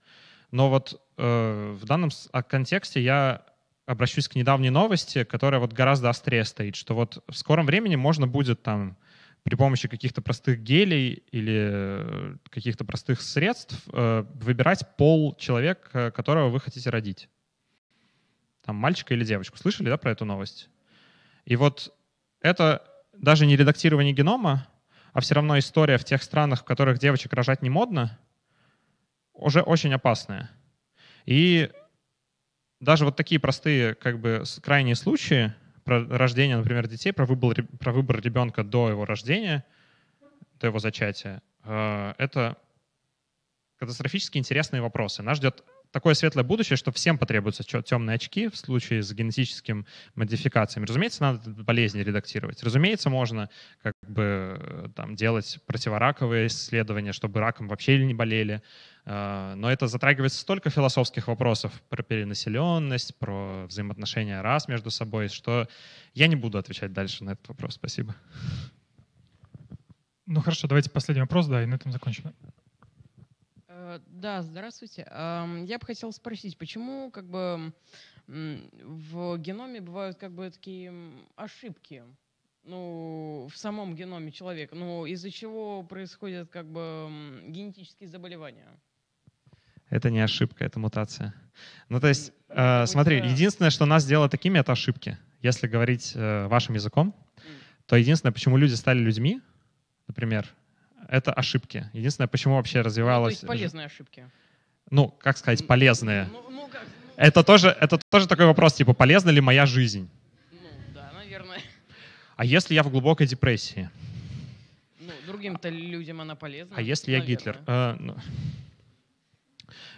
Но вот э, в данном а, контексте я обращусь к недавней новости, которая вот гораздо острее стоит, что вот в скором времени можно будет там при помощи каких-то простых гелей или э, каких-то простых средств э, выбирать пол человека, которого вы хотите родить. Там мальчика или девочку. Слышали, да, про эту новость? И вот это даже не редактирование генома, а все равно история в тех странах, в которых девочек рожать не модно, уже очень опасная. И даже вот такие простые, как бы, крайние случаи про рождение, например, детей, про выбор, про выбор ребенка до его рождения, до его зачатия, э, это катастрофически интересные вопросы. Нас ждет такое светлое будущее, что всем потребуются темные очки в случае с генетическими модификациями. Разумеется, надо болезни редактировать. Разумеется, можно как бы э, там делать противораковые исследования, чтобы раком вообще не болели. А, но это затрагивает столько философских вопросов про перенаселенность, про взаимоотношения рас между собой, что я не буду отвечать дальше на этот вопрос. Спасибо. Ну хорошо, давайте последний вопрос, да, и на этом закончим. Э, да, здравствуйте. Я бы хотела спросить, почему как бы в геноме бывают как бы такие ошибки? ну, в самом геноме человека, ну, из-за чего происходят как бы генетические заболевания? Это не ошибка, это мутация. Ну, то есть, э, смотри, что... единственное, что нас делает такими, это ошибки. Если говорить э, вашим языком, mm. то единственное, почему люди стали людьми, например, это ошибки. Единственное, почему вообще развивалось... Ну, то есть полезные ошибки. Ну, как сказать, полезные. Ну, ну, как? Ну... Это, тоже, это тоже такой вопрос, типа, полезна ли моя жизнь? А если я в глубокой депрессии? Ну, другим-то людям она полезна. А если наверное. я Гитлер? Э, ну...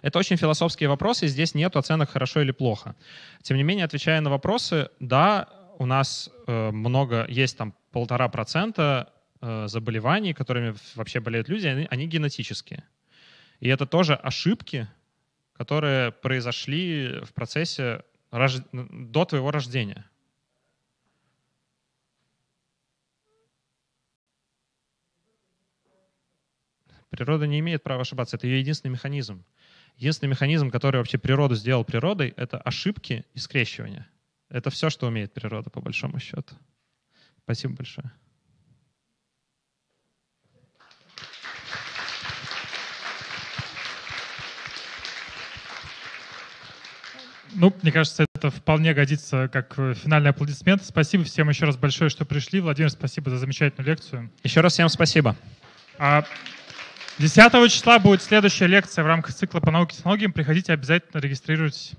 Это очень философские вопросы, здесь нет оценок хорошо или плохо. Тем не менее, отвечая на вопросы, да, у нас э, много, есть там полтора процента э, заболеваний, которыми вообще болеют люди, они, они генетические. И это тоже ошибки, которые произошли в процессе рож... до твоего рождения. Природа не имеет права ошибаться. Это ее единственный механизм. Единственный механизм, который вообще природу сделал природой, это ошибки и скрещивания. Это все, что умеет природа, по большому счету. Спасибо большое. Ну, мне кажется, это вполне годится как э, финальный аплодисмент. Спасибо всем еще раз большое, что пришли. Владимир, спасибо за замечательную лекцию. Еще раз всем спасибо. А... 10 числа будет следующая лекция в рамках цикла по науке и технологиям. Приходите обязательно, регистрируйтесь.